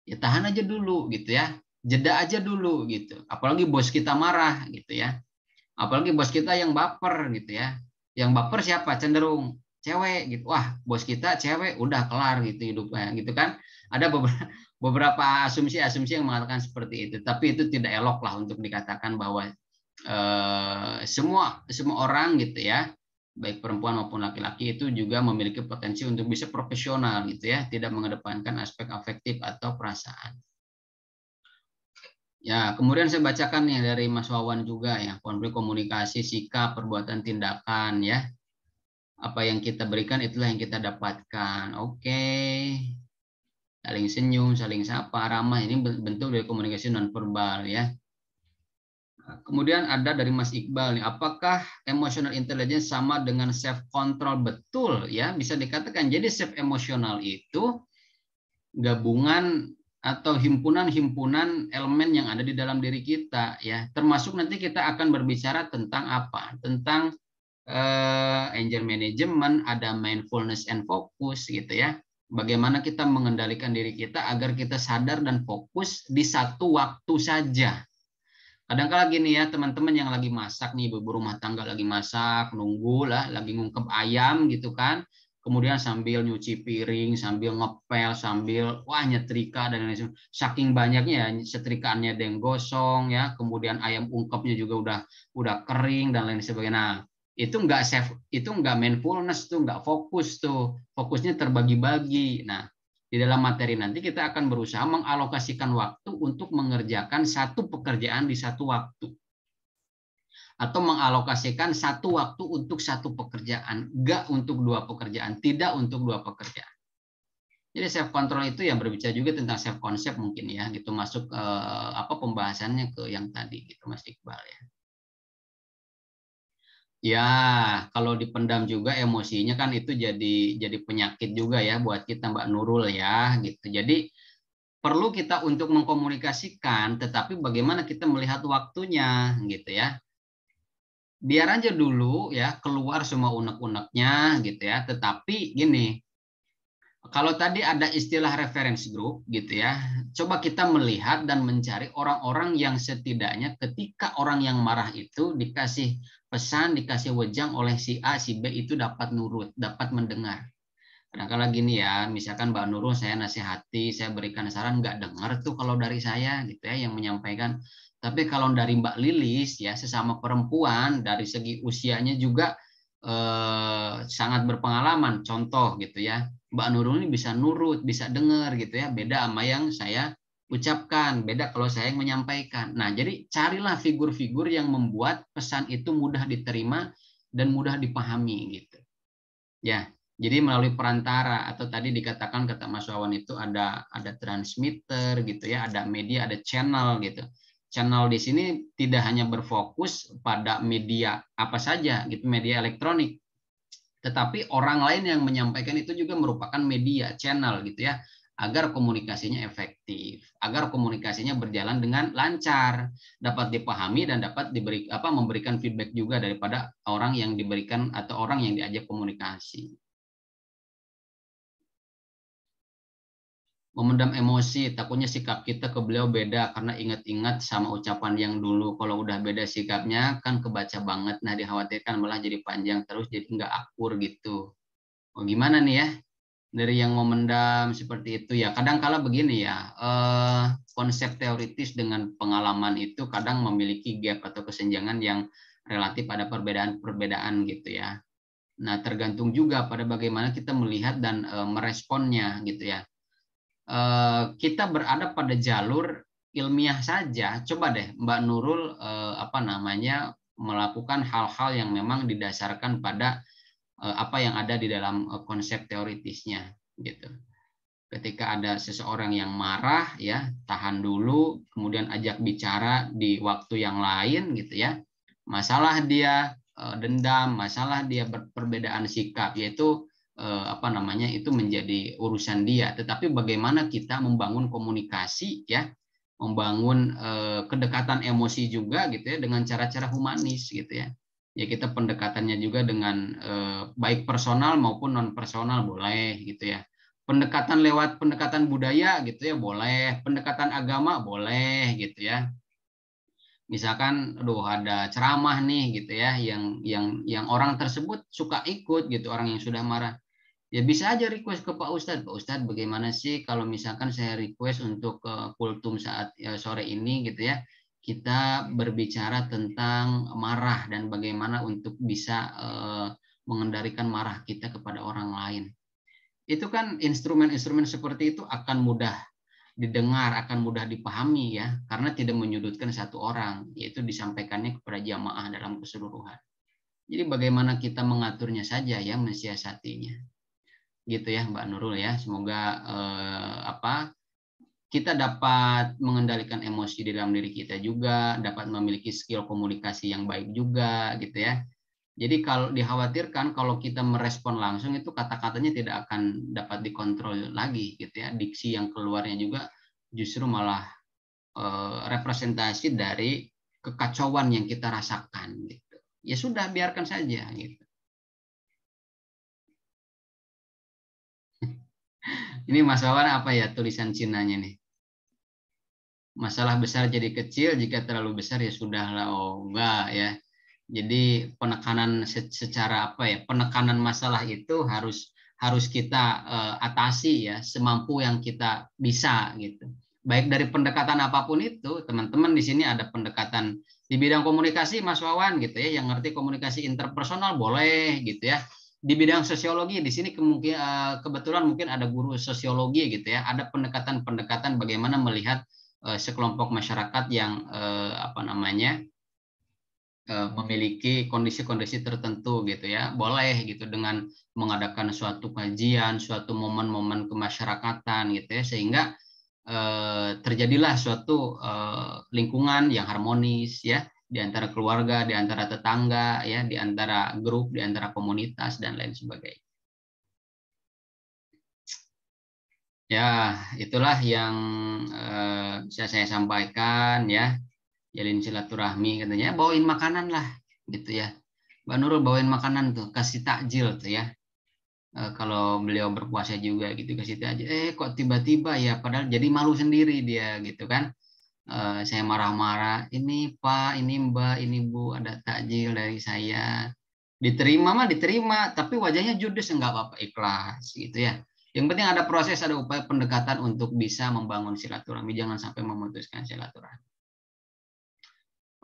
ya tahan aja dulu gitu ya jeda aja dulu gitu apalagi bos kita marah gitu ya apalagi bos kita yang baper gitu ya yang baper siapa cenderung cewek gitu wah bos kita cewek udah kelar gitu hidupnya gitu kan ada *laughs* beberapa asumsi-asumsi yang mengatakan seperti itu tapi itu tidak elok lah untuk dikatakan bahwa eh, semua semua orang gitu ya baik perempuan maupun laki-laki itu juga memiliki potensi untuk bisa profesional gitu ya tidak mengedepankan aspek afektif atau perasaan Ya, kemudian saya bacakan nih dari Mas Wawan juga ya, konflik komunikasi, sikap, perbuatan, tindakan ya apa yang kita berikan itulah yang kita dapatkan. Oke. Okay. Saling senyum, saling sapa, ramah ini bentuk dari komunikasi nonverbal ya. Kemudian ada dari Mas Iqbal nih, apakah emotional intelligence sama dengan self control betul ya? Bisa dikatakan jadi self emotional itu gabungan atau himpunan-himpunan elemen yang ada di dalam diri kita ya. Termasuk nanti kita akan berbicara tentang apa? Tentang uh, eh, angel management, ada mindfulness and focus gitu ya. Bagaimana kita mengendalikan diri kita agar kita sadar dan fokus di satu waktu saja. Kadang-kala gini ya teman-teman yang lagi masak nih ibu rumah tangga lagi masak, nunggu lah, lagi ngungkep ayam gitu kan. Kemudian sambil nyuci piring, sambil ngepel, sambil wah nyetrika dan lain sebagainya. Saking banyaknya ya setrikaannya ada yang gosong ya, kemudian ayam ungkepnya juga udah udah kering dan lain sebagainya. Nah, itu enggak self itu nggak mindfulness tuh enggak fokus tuh fokusnya terbagi-bagi nah di dalam materi nanti kita akan berusaha mengalokasikan waktu untuk mengerjakan satu pekerjaan di satu waktu atau mengalokasikan satu waktu untuk satu pekerjaan enggak untuk dua pekerjaan tidak untuk dua pekerjaan jadi self control itu yang berbicara juga tentang self concept mungkin ya gitu masuk eh, apa pembahasannya ke yang tadi gitu Mas Iqbal ya Ya, kalau dipendam juga emosinya kan itu jadi jadi penyakit juga ya buat kita Mbak Nurul ya gitu. Jadi perlu kita untuk mengkomunikasikan, tetapi bagaimana kita melihat waktunya gitu ya. Biar aja dulu ya keluar semua unek-uneknya gitu ya. Tetapi gini, kalau tadi ada istilah reference group gitu ya, coba kita melihat dan mencari orang-orang yang setidaknya ketika orang yang marah itu dikasih pesan dikasih wejang oleh si A, si B itu dapat nurut, dapat mendengar. Kadang-kadang gini ya, misalkan Mbak Nurul saya nasihati, saya berikan saran, nggak dengar tuh kalau dari saya gitu ya yang menyampaikan. Tapi kalau dari Mbak Lilis ya sesama perempuan dari segi usianya juga eh, sangat berpengalaman. Contoh gitu ya, Mbak Nurul ini bisa nurut, bisa dengar gitu ya. Beda sama yang saya ucapkan, beda kalau saya yang menyampaikan. Nah, jadi carilah figur-figur yang membuat pesan itu mudah diterima dan mudah dipahami gitu. Ya, jadi melalui perantara atau tadi dikatakan kata Mas Wawan itu ada ada transmitter gitu ya, ada media, ada channel gitu. Channel di sini tidak hanya berfokus pada media apa saja gitu, media elektronik. Tetapi orang lain yang menyampaikan itu juga merupakan media, channel gitu ya agar komunikasinya efektif, agar komunikasinya berjalan dengan lancar, dapat dipahami dan dapat diberi apa memberikan feedback juga daripada orang yang diberikan atau orang yang diajak komunikasi. Memendam emosi, takutnya sikap kita ke beliau beda karena ingat-ingat sama ucapan yang dulu. Kalau udah beda sikapnya kan kebaca banget. Nah dikhawatirkan malah jadi panjang terus jadi nggak akur gitu. Oh, gimana nih ya? dari yang memendam seperti itu ya kadang kala begini ya eh, konsep teoritis dengan pengalaman itu kadang memiliki gap atau kesenjangan yang relatif pada perbedaan-perbedaan gitu ya nah tergantung juga pada bagaimana kita melihat dan eh, meresponnya gitu ya eh, kita berada pada jalur ilmiah saja coba deh Mbak Nurul eh, apa namanya melakukan hal-hal yang memang didasarkan pada Eh, apa yang ada di dalam eh, konsep teoritisnya gitu. Ketika ada seseorang yang marah ya, tahan dulu, kemudian ajak bicara di waktu yang lain gitu ya. Masalah dia eh, dendam, masalah dia perbedaan sikap yaitu apa namanya itu menjadi urusan dia, tetapi bagaimana kita membangun komunikasi ya, membangun kedekatan emosi juga gitu ya dengan cara-cara humanis gitu ya ya kita pendekatannya juga dengan eh, baik personal maupun non personal boleh gitu ya pendekatan lewat pendekatan budaya gitu ya boleh pendekatan agama boleh gitu ya misalkan aduh ada ceramah nih gitu ya yang yang yang orang tersebut suka ikut gitu orang yang sudah marah ya bisa aja request ke Pak Ustadz Pak Ustadz bagaimana sih kalau misalkan saya request untuk ke eh, kultum saat ya, sore ini gitu ya kita berbicara tentang marah dan bagaimana untuk bisa eh, mengendalikan marah kita kepada orang lain. Itu kan instrumen-instrumen seperti itu akan mudah didengar, akan mudah dipahami ya, karena tidak menyudutkan satu orang, yaitu disampaikannya kepada jamaah dalam keseluruhan. Jadi bagaimana kita mengaturnya saja ya, mensiasatinya. Gitu ya Mbak Nurul ya, semoga eh, apa kita dapat mengendalikan emosi di dalam diri kita juga, dapat memiliki skill komunikasi yang baik juga gitu ya. Jadi kalau dikhawatirkan kalau kita merespon langsung itu kata-katanya tidak akan dapat dikontrol lagi gitu ya. Diksi yang keluarnya juga justru malah e, representasi dari kekacauan yang kita rasakan gitu. Ya sudah biarkan saja gitu. *laughs* Ini Mas apa ya tulisan Cinanya nih? masalah besar jadi kecil jika terlalu besar ya sudahlah oh enggak ya jadi penekanan secara apa ya penekanan masalah itu harus harus kita uh, atasi ya semampu yang kita bisa gitu baik dari pendekatan apapun itu teman-teman di sini ada pendekatan di bidang komunikasi Mas Wawan gitu ya yang ngerti komunikasi interpersonal boleh gitu ya di bidang sosiologi di sini kemungkinan eh, kebetulan mungkin ada guru sosiologi gitu ya ada pendekatan-pendekatan bagaimana melihat Eh, sekelompok masyarakat yang eh, apa namanya eh, memiliki kondisi-kondisi tertentu gitu ya boleh gitu dengan mengadakan suatu kajian suatu momen-momen kemasyarakatan gitu ya sehingga eh, terjadilah suatu eh, lingkungan yang harmonis ya di antara keluarga di antara tetangga ya di antara grup di antara komunitas dan lain sebagainya Ya, itulah yang eh, bisa saya sampaikan ya. Jalin silaturahmi katanya, bawain makanan lah gitu ya. Mbak Nurul bawain makanan tuh, kasih takjil tuh ya. Uh, kalau beliau berpuasa juga gitu kasih takjil. Eh kok tiba-tiba ya padahal jadi malu sendiri dia gitu kan. Uh, saya marah-marah, ini Pak, ini Mbak, ini Bu ada takjil dari saya. Diterima mah diterima, tapi wajahnya judes enggak apa-apa ikhlas gitu ya yang penting ada proses, ada upaya pendekatan untuk bisa membangun silaturahmi. Jangan sampai memutuskan silaturahmi.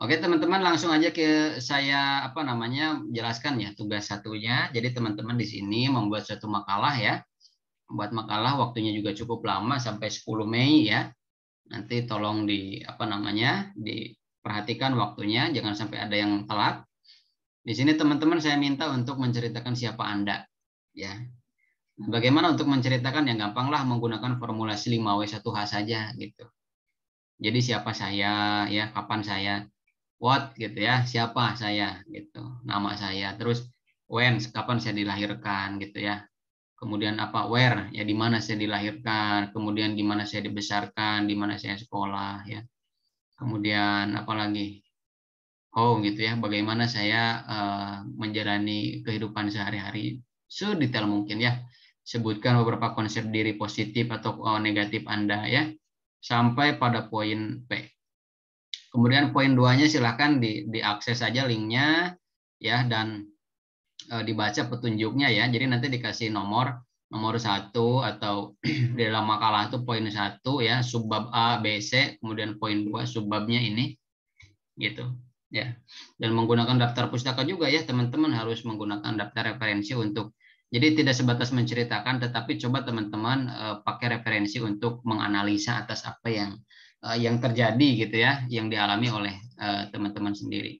Oke teman-teman langsung aja ke saya apa namanya jelaskan ya tugas satunya. Jadi teman-teman di sini membuat satu makalah ya. Membuat makalah waktunya juga cukup lama sampai 10 Mei ya. Nanti tolong di apa namanya diperhatikan waktunya jangan sampai ada yang telat. Di sini teman-teman saya minta untuk menceritakan siapa Anda ya. Bagaimana untuk menceritakan yang gampanglah menggunakan formulasi 5W1H saja gitu. Jadi siapa saya, ya kapan saya, what gitu ya, siapa saya gitu, nama saya, terus when kapan saya dilahirkan gitu ya. Kemudian apa where ya di mana saya dilahirkan, kemudian di mana saya dibesarkan, di mana saya sekolah ya. Kemudian apa lagi how gitu ya, bagaimana saya uh, menjalani kehidupan sehari-hari sedetail mungkin ya sebutkan beberapa konsep diri positif atau eh, negatif Anda ya sampai pada poin P. Kemudian poin duanya silahkan di, diakses saja linknya ya dan e, dibaca petunjuknya ya. Jadi nanti dikasih nomor nomor satu atau *clears throat* di dalam makalah itu poin satu ya subbab A B C kemudian poin dua subbabnya ini gitu ya dan menggunakan daftar pustaka juga ya teman-teman harus menggunakan daftar referensi untuk jadi tidak sebatas menceritakan, tetapi coba teman-teman uh, pakai referensi untuk menganalisa atas apa yang uh, yang terjadi gitu ya, yang dialami oleh eh, teman-teman uh, sendiri.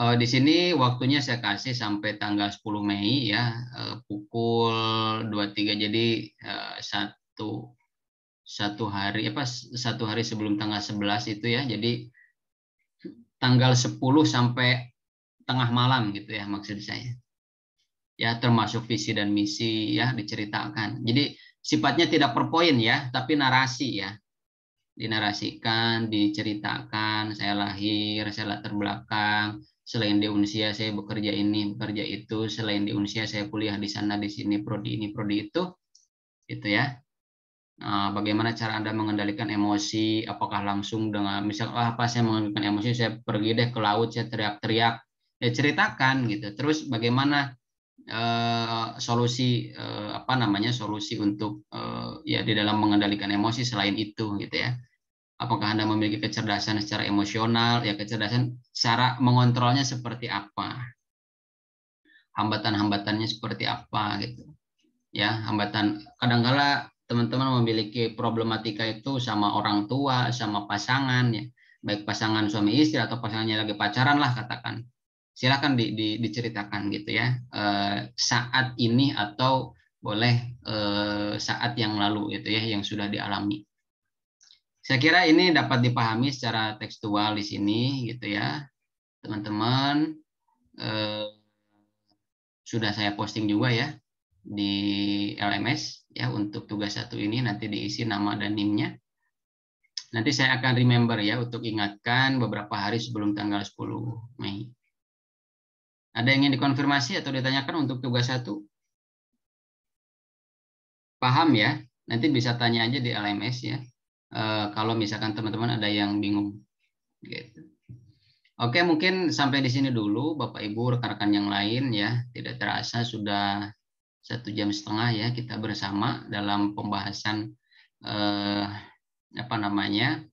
Uh, di sini waktunya saya kasih sampai tanggal 10 Mei ya, uh, pukul 23 jadi uh, satu satu hari apa satu hari sebelum tanggal 11 itu ya. Jadi tanggal 10 sampai tengah malam gitu ya maksud saya ya termasuk visi dan misi ya diceritakan. Jadi sifatnya tidak per poin ya, tapi narasi ya. Dinarasikan, diceritakan, saya lahir, saya latar belakang, selain di Unsia saya bekerja ini, bekerja itu, selain di Unsia saya kuliah di sana, di sini, prodi ini, prodi itu. Gitu ya. Nah, bagaimana cara Anda mengendalikan emosi? Apakah langsung dengan misal oh, ah, apa saya mengendalikan emosi, saya pergi deh ke laut, saya teriak-teriak. Ya ceritakan gitu. Terus bagaimana Eh, solusi uh, apa namanya solusi untuk uh, ya di dalam mengendalikan emosi selain itu gitu ya apakah anda memiliki kecerdasan secara emosional ya kecerdasan cara mengontrolnya seperti apa hambatan-hambatannya seperti apa gitu ya hambatan kadangkala teman-teman memiliki problematika itu sama orang tua sama pasangan ya baik pasangan suami istri atau pasangannya lagi pacaran lah katakan silakan di, di, diceritakan gitu ya eh, saat ini atau boleh eh, saat yang lalu gitu ya yang sudah dialami. Saya kira ini dapat dipahami secara tekstual di sini gitu ya teman-teman eh, sudah saya posting juga ya di LMS ya untuk tugas satu ini nanti diisi nama dan nimnya. Nanti saya akan remember ya untuk ingatkan beberapa hari sebelum tanggal 10 Mei. Ada yang ingin dikonfirmasi atau ditanyakan untuk tugas satu? Paham ya? Nanti bisa tanya aja di LMS ya. E, kalau misalkan teman-teman ada yang bingung. Gitu. Oke, mungkin sampai di sini dulu, Bapak Ibu, rekan-rekan yang lain ya. Tidak terasa sudah satu jam setengah ya kita bersama dalam pembahasan e, apa namanya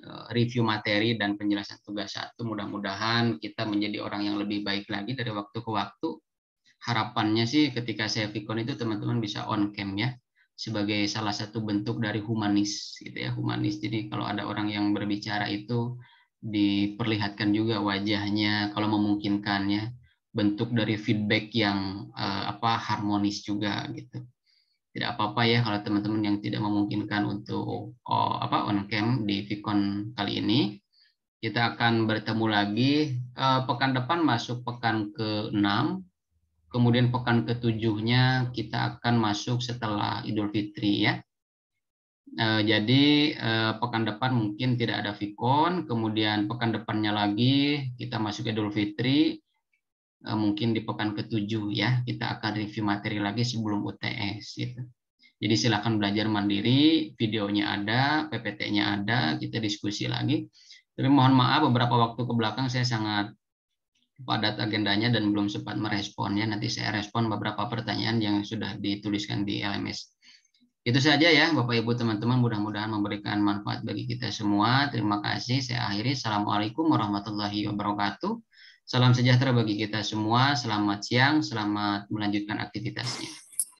Eh, review materi dan penjelasan tugas satu. Mudah-mudahan kita menjadi orang yang lebih baik lagi dari waktu ke waktu. Harapannya sih ketika saya Vicon itu teman-teman bisa on cam ya sebagai salah satu bentuk dari humanis gitu ya humanis jadi kalau ada orang yang berbicara itu diperlihatkan juga wajahnya kalau memungkinkannya bentuk dari feedback yang eh, apa harmonis juga gitu tidak apa-apa ya kalau teman-teman yang tidak memungkinkan untuk oh, apa on cam di Vicon kali ini. Kita akan bertemu lagi eh, pekan depan masuk pekan ke-6. Kemudian pekan ketujuhnya kita akan masuk setelah Idul Fitri ya. Eh, jadi eh, pekan depan mungkin tidak ada Vicon, kemudian pekan depannya lagi kita masuk Idul Fitri, Eh, mungkin di pekan ketujuh ya kita akan review materi lagi sebelum UTS gitu. Jadi silakan belajar mandiri, videonya ada, PPT-nya ada, kita diskusi lagi. Tapi mohon maaf beberapa waktu ke belakang saya sangat padat agendanya dan belum sempat meresponnya. Nanti saya respon beberapa pertanyaan yang sudah dituliskan di LMS. Itu saja ya Bapak Ibu teman-teman mudah-mudahan memberikan manfaat bagi kita semua. Terima kasih. Saya akhiri. Assalamualaikum warahmatullahi wabarakatuh. Salam sejahtera bagi kita semua. Selamat siang, selamat melanjutkan aktivitasnya.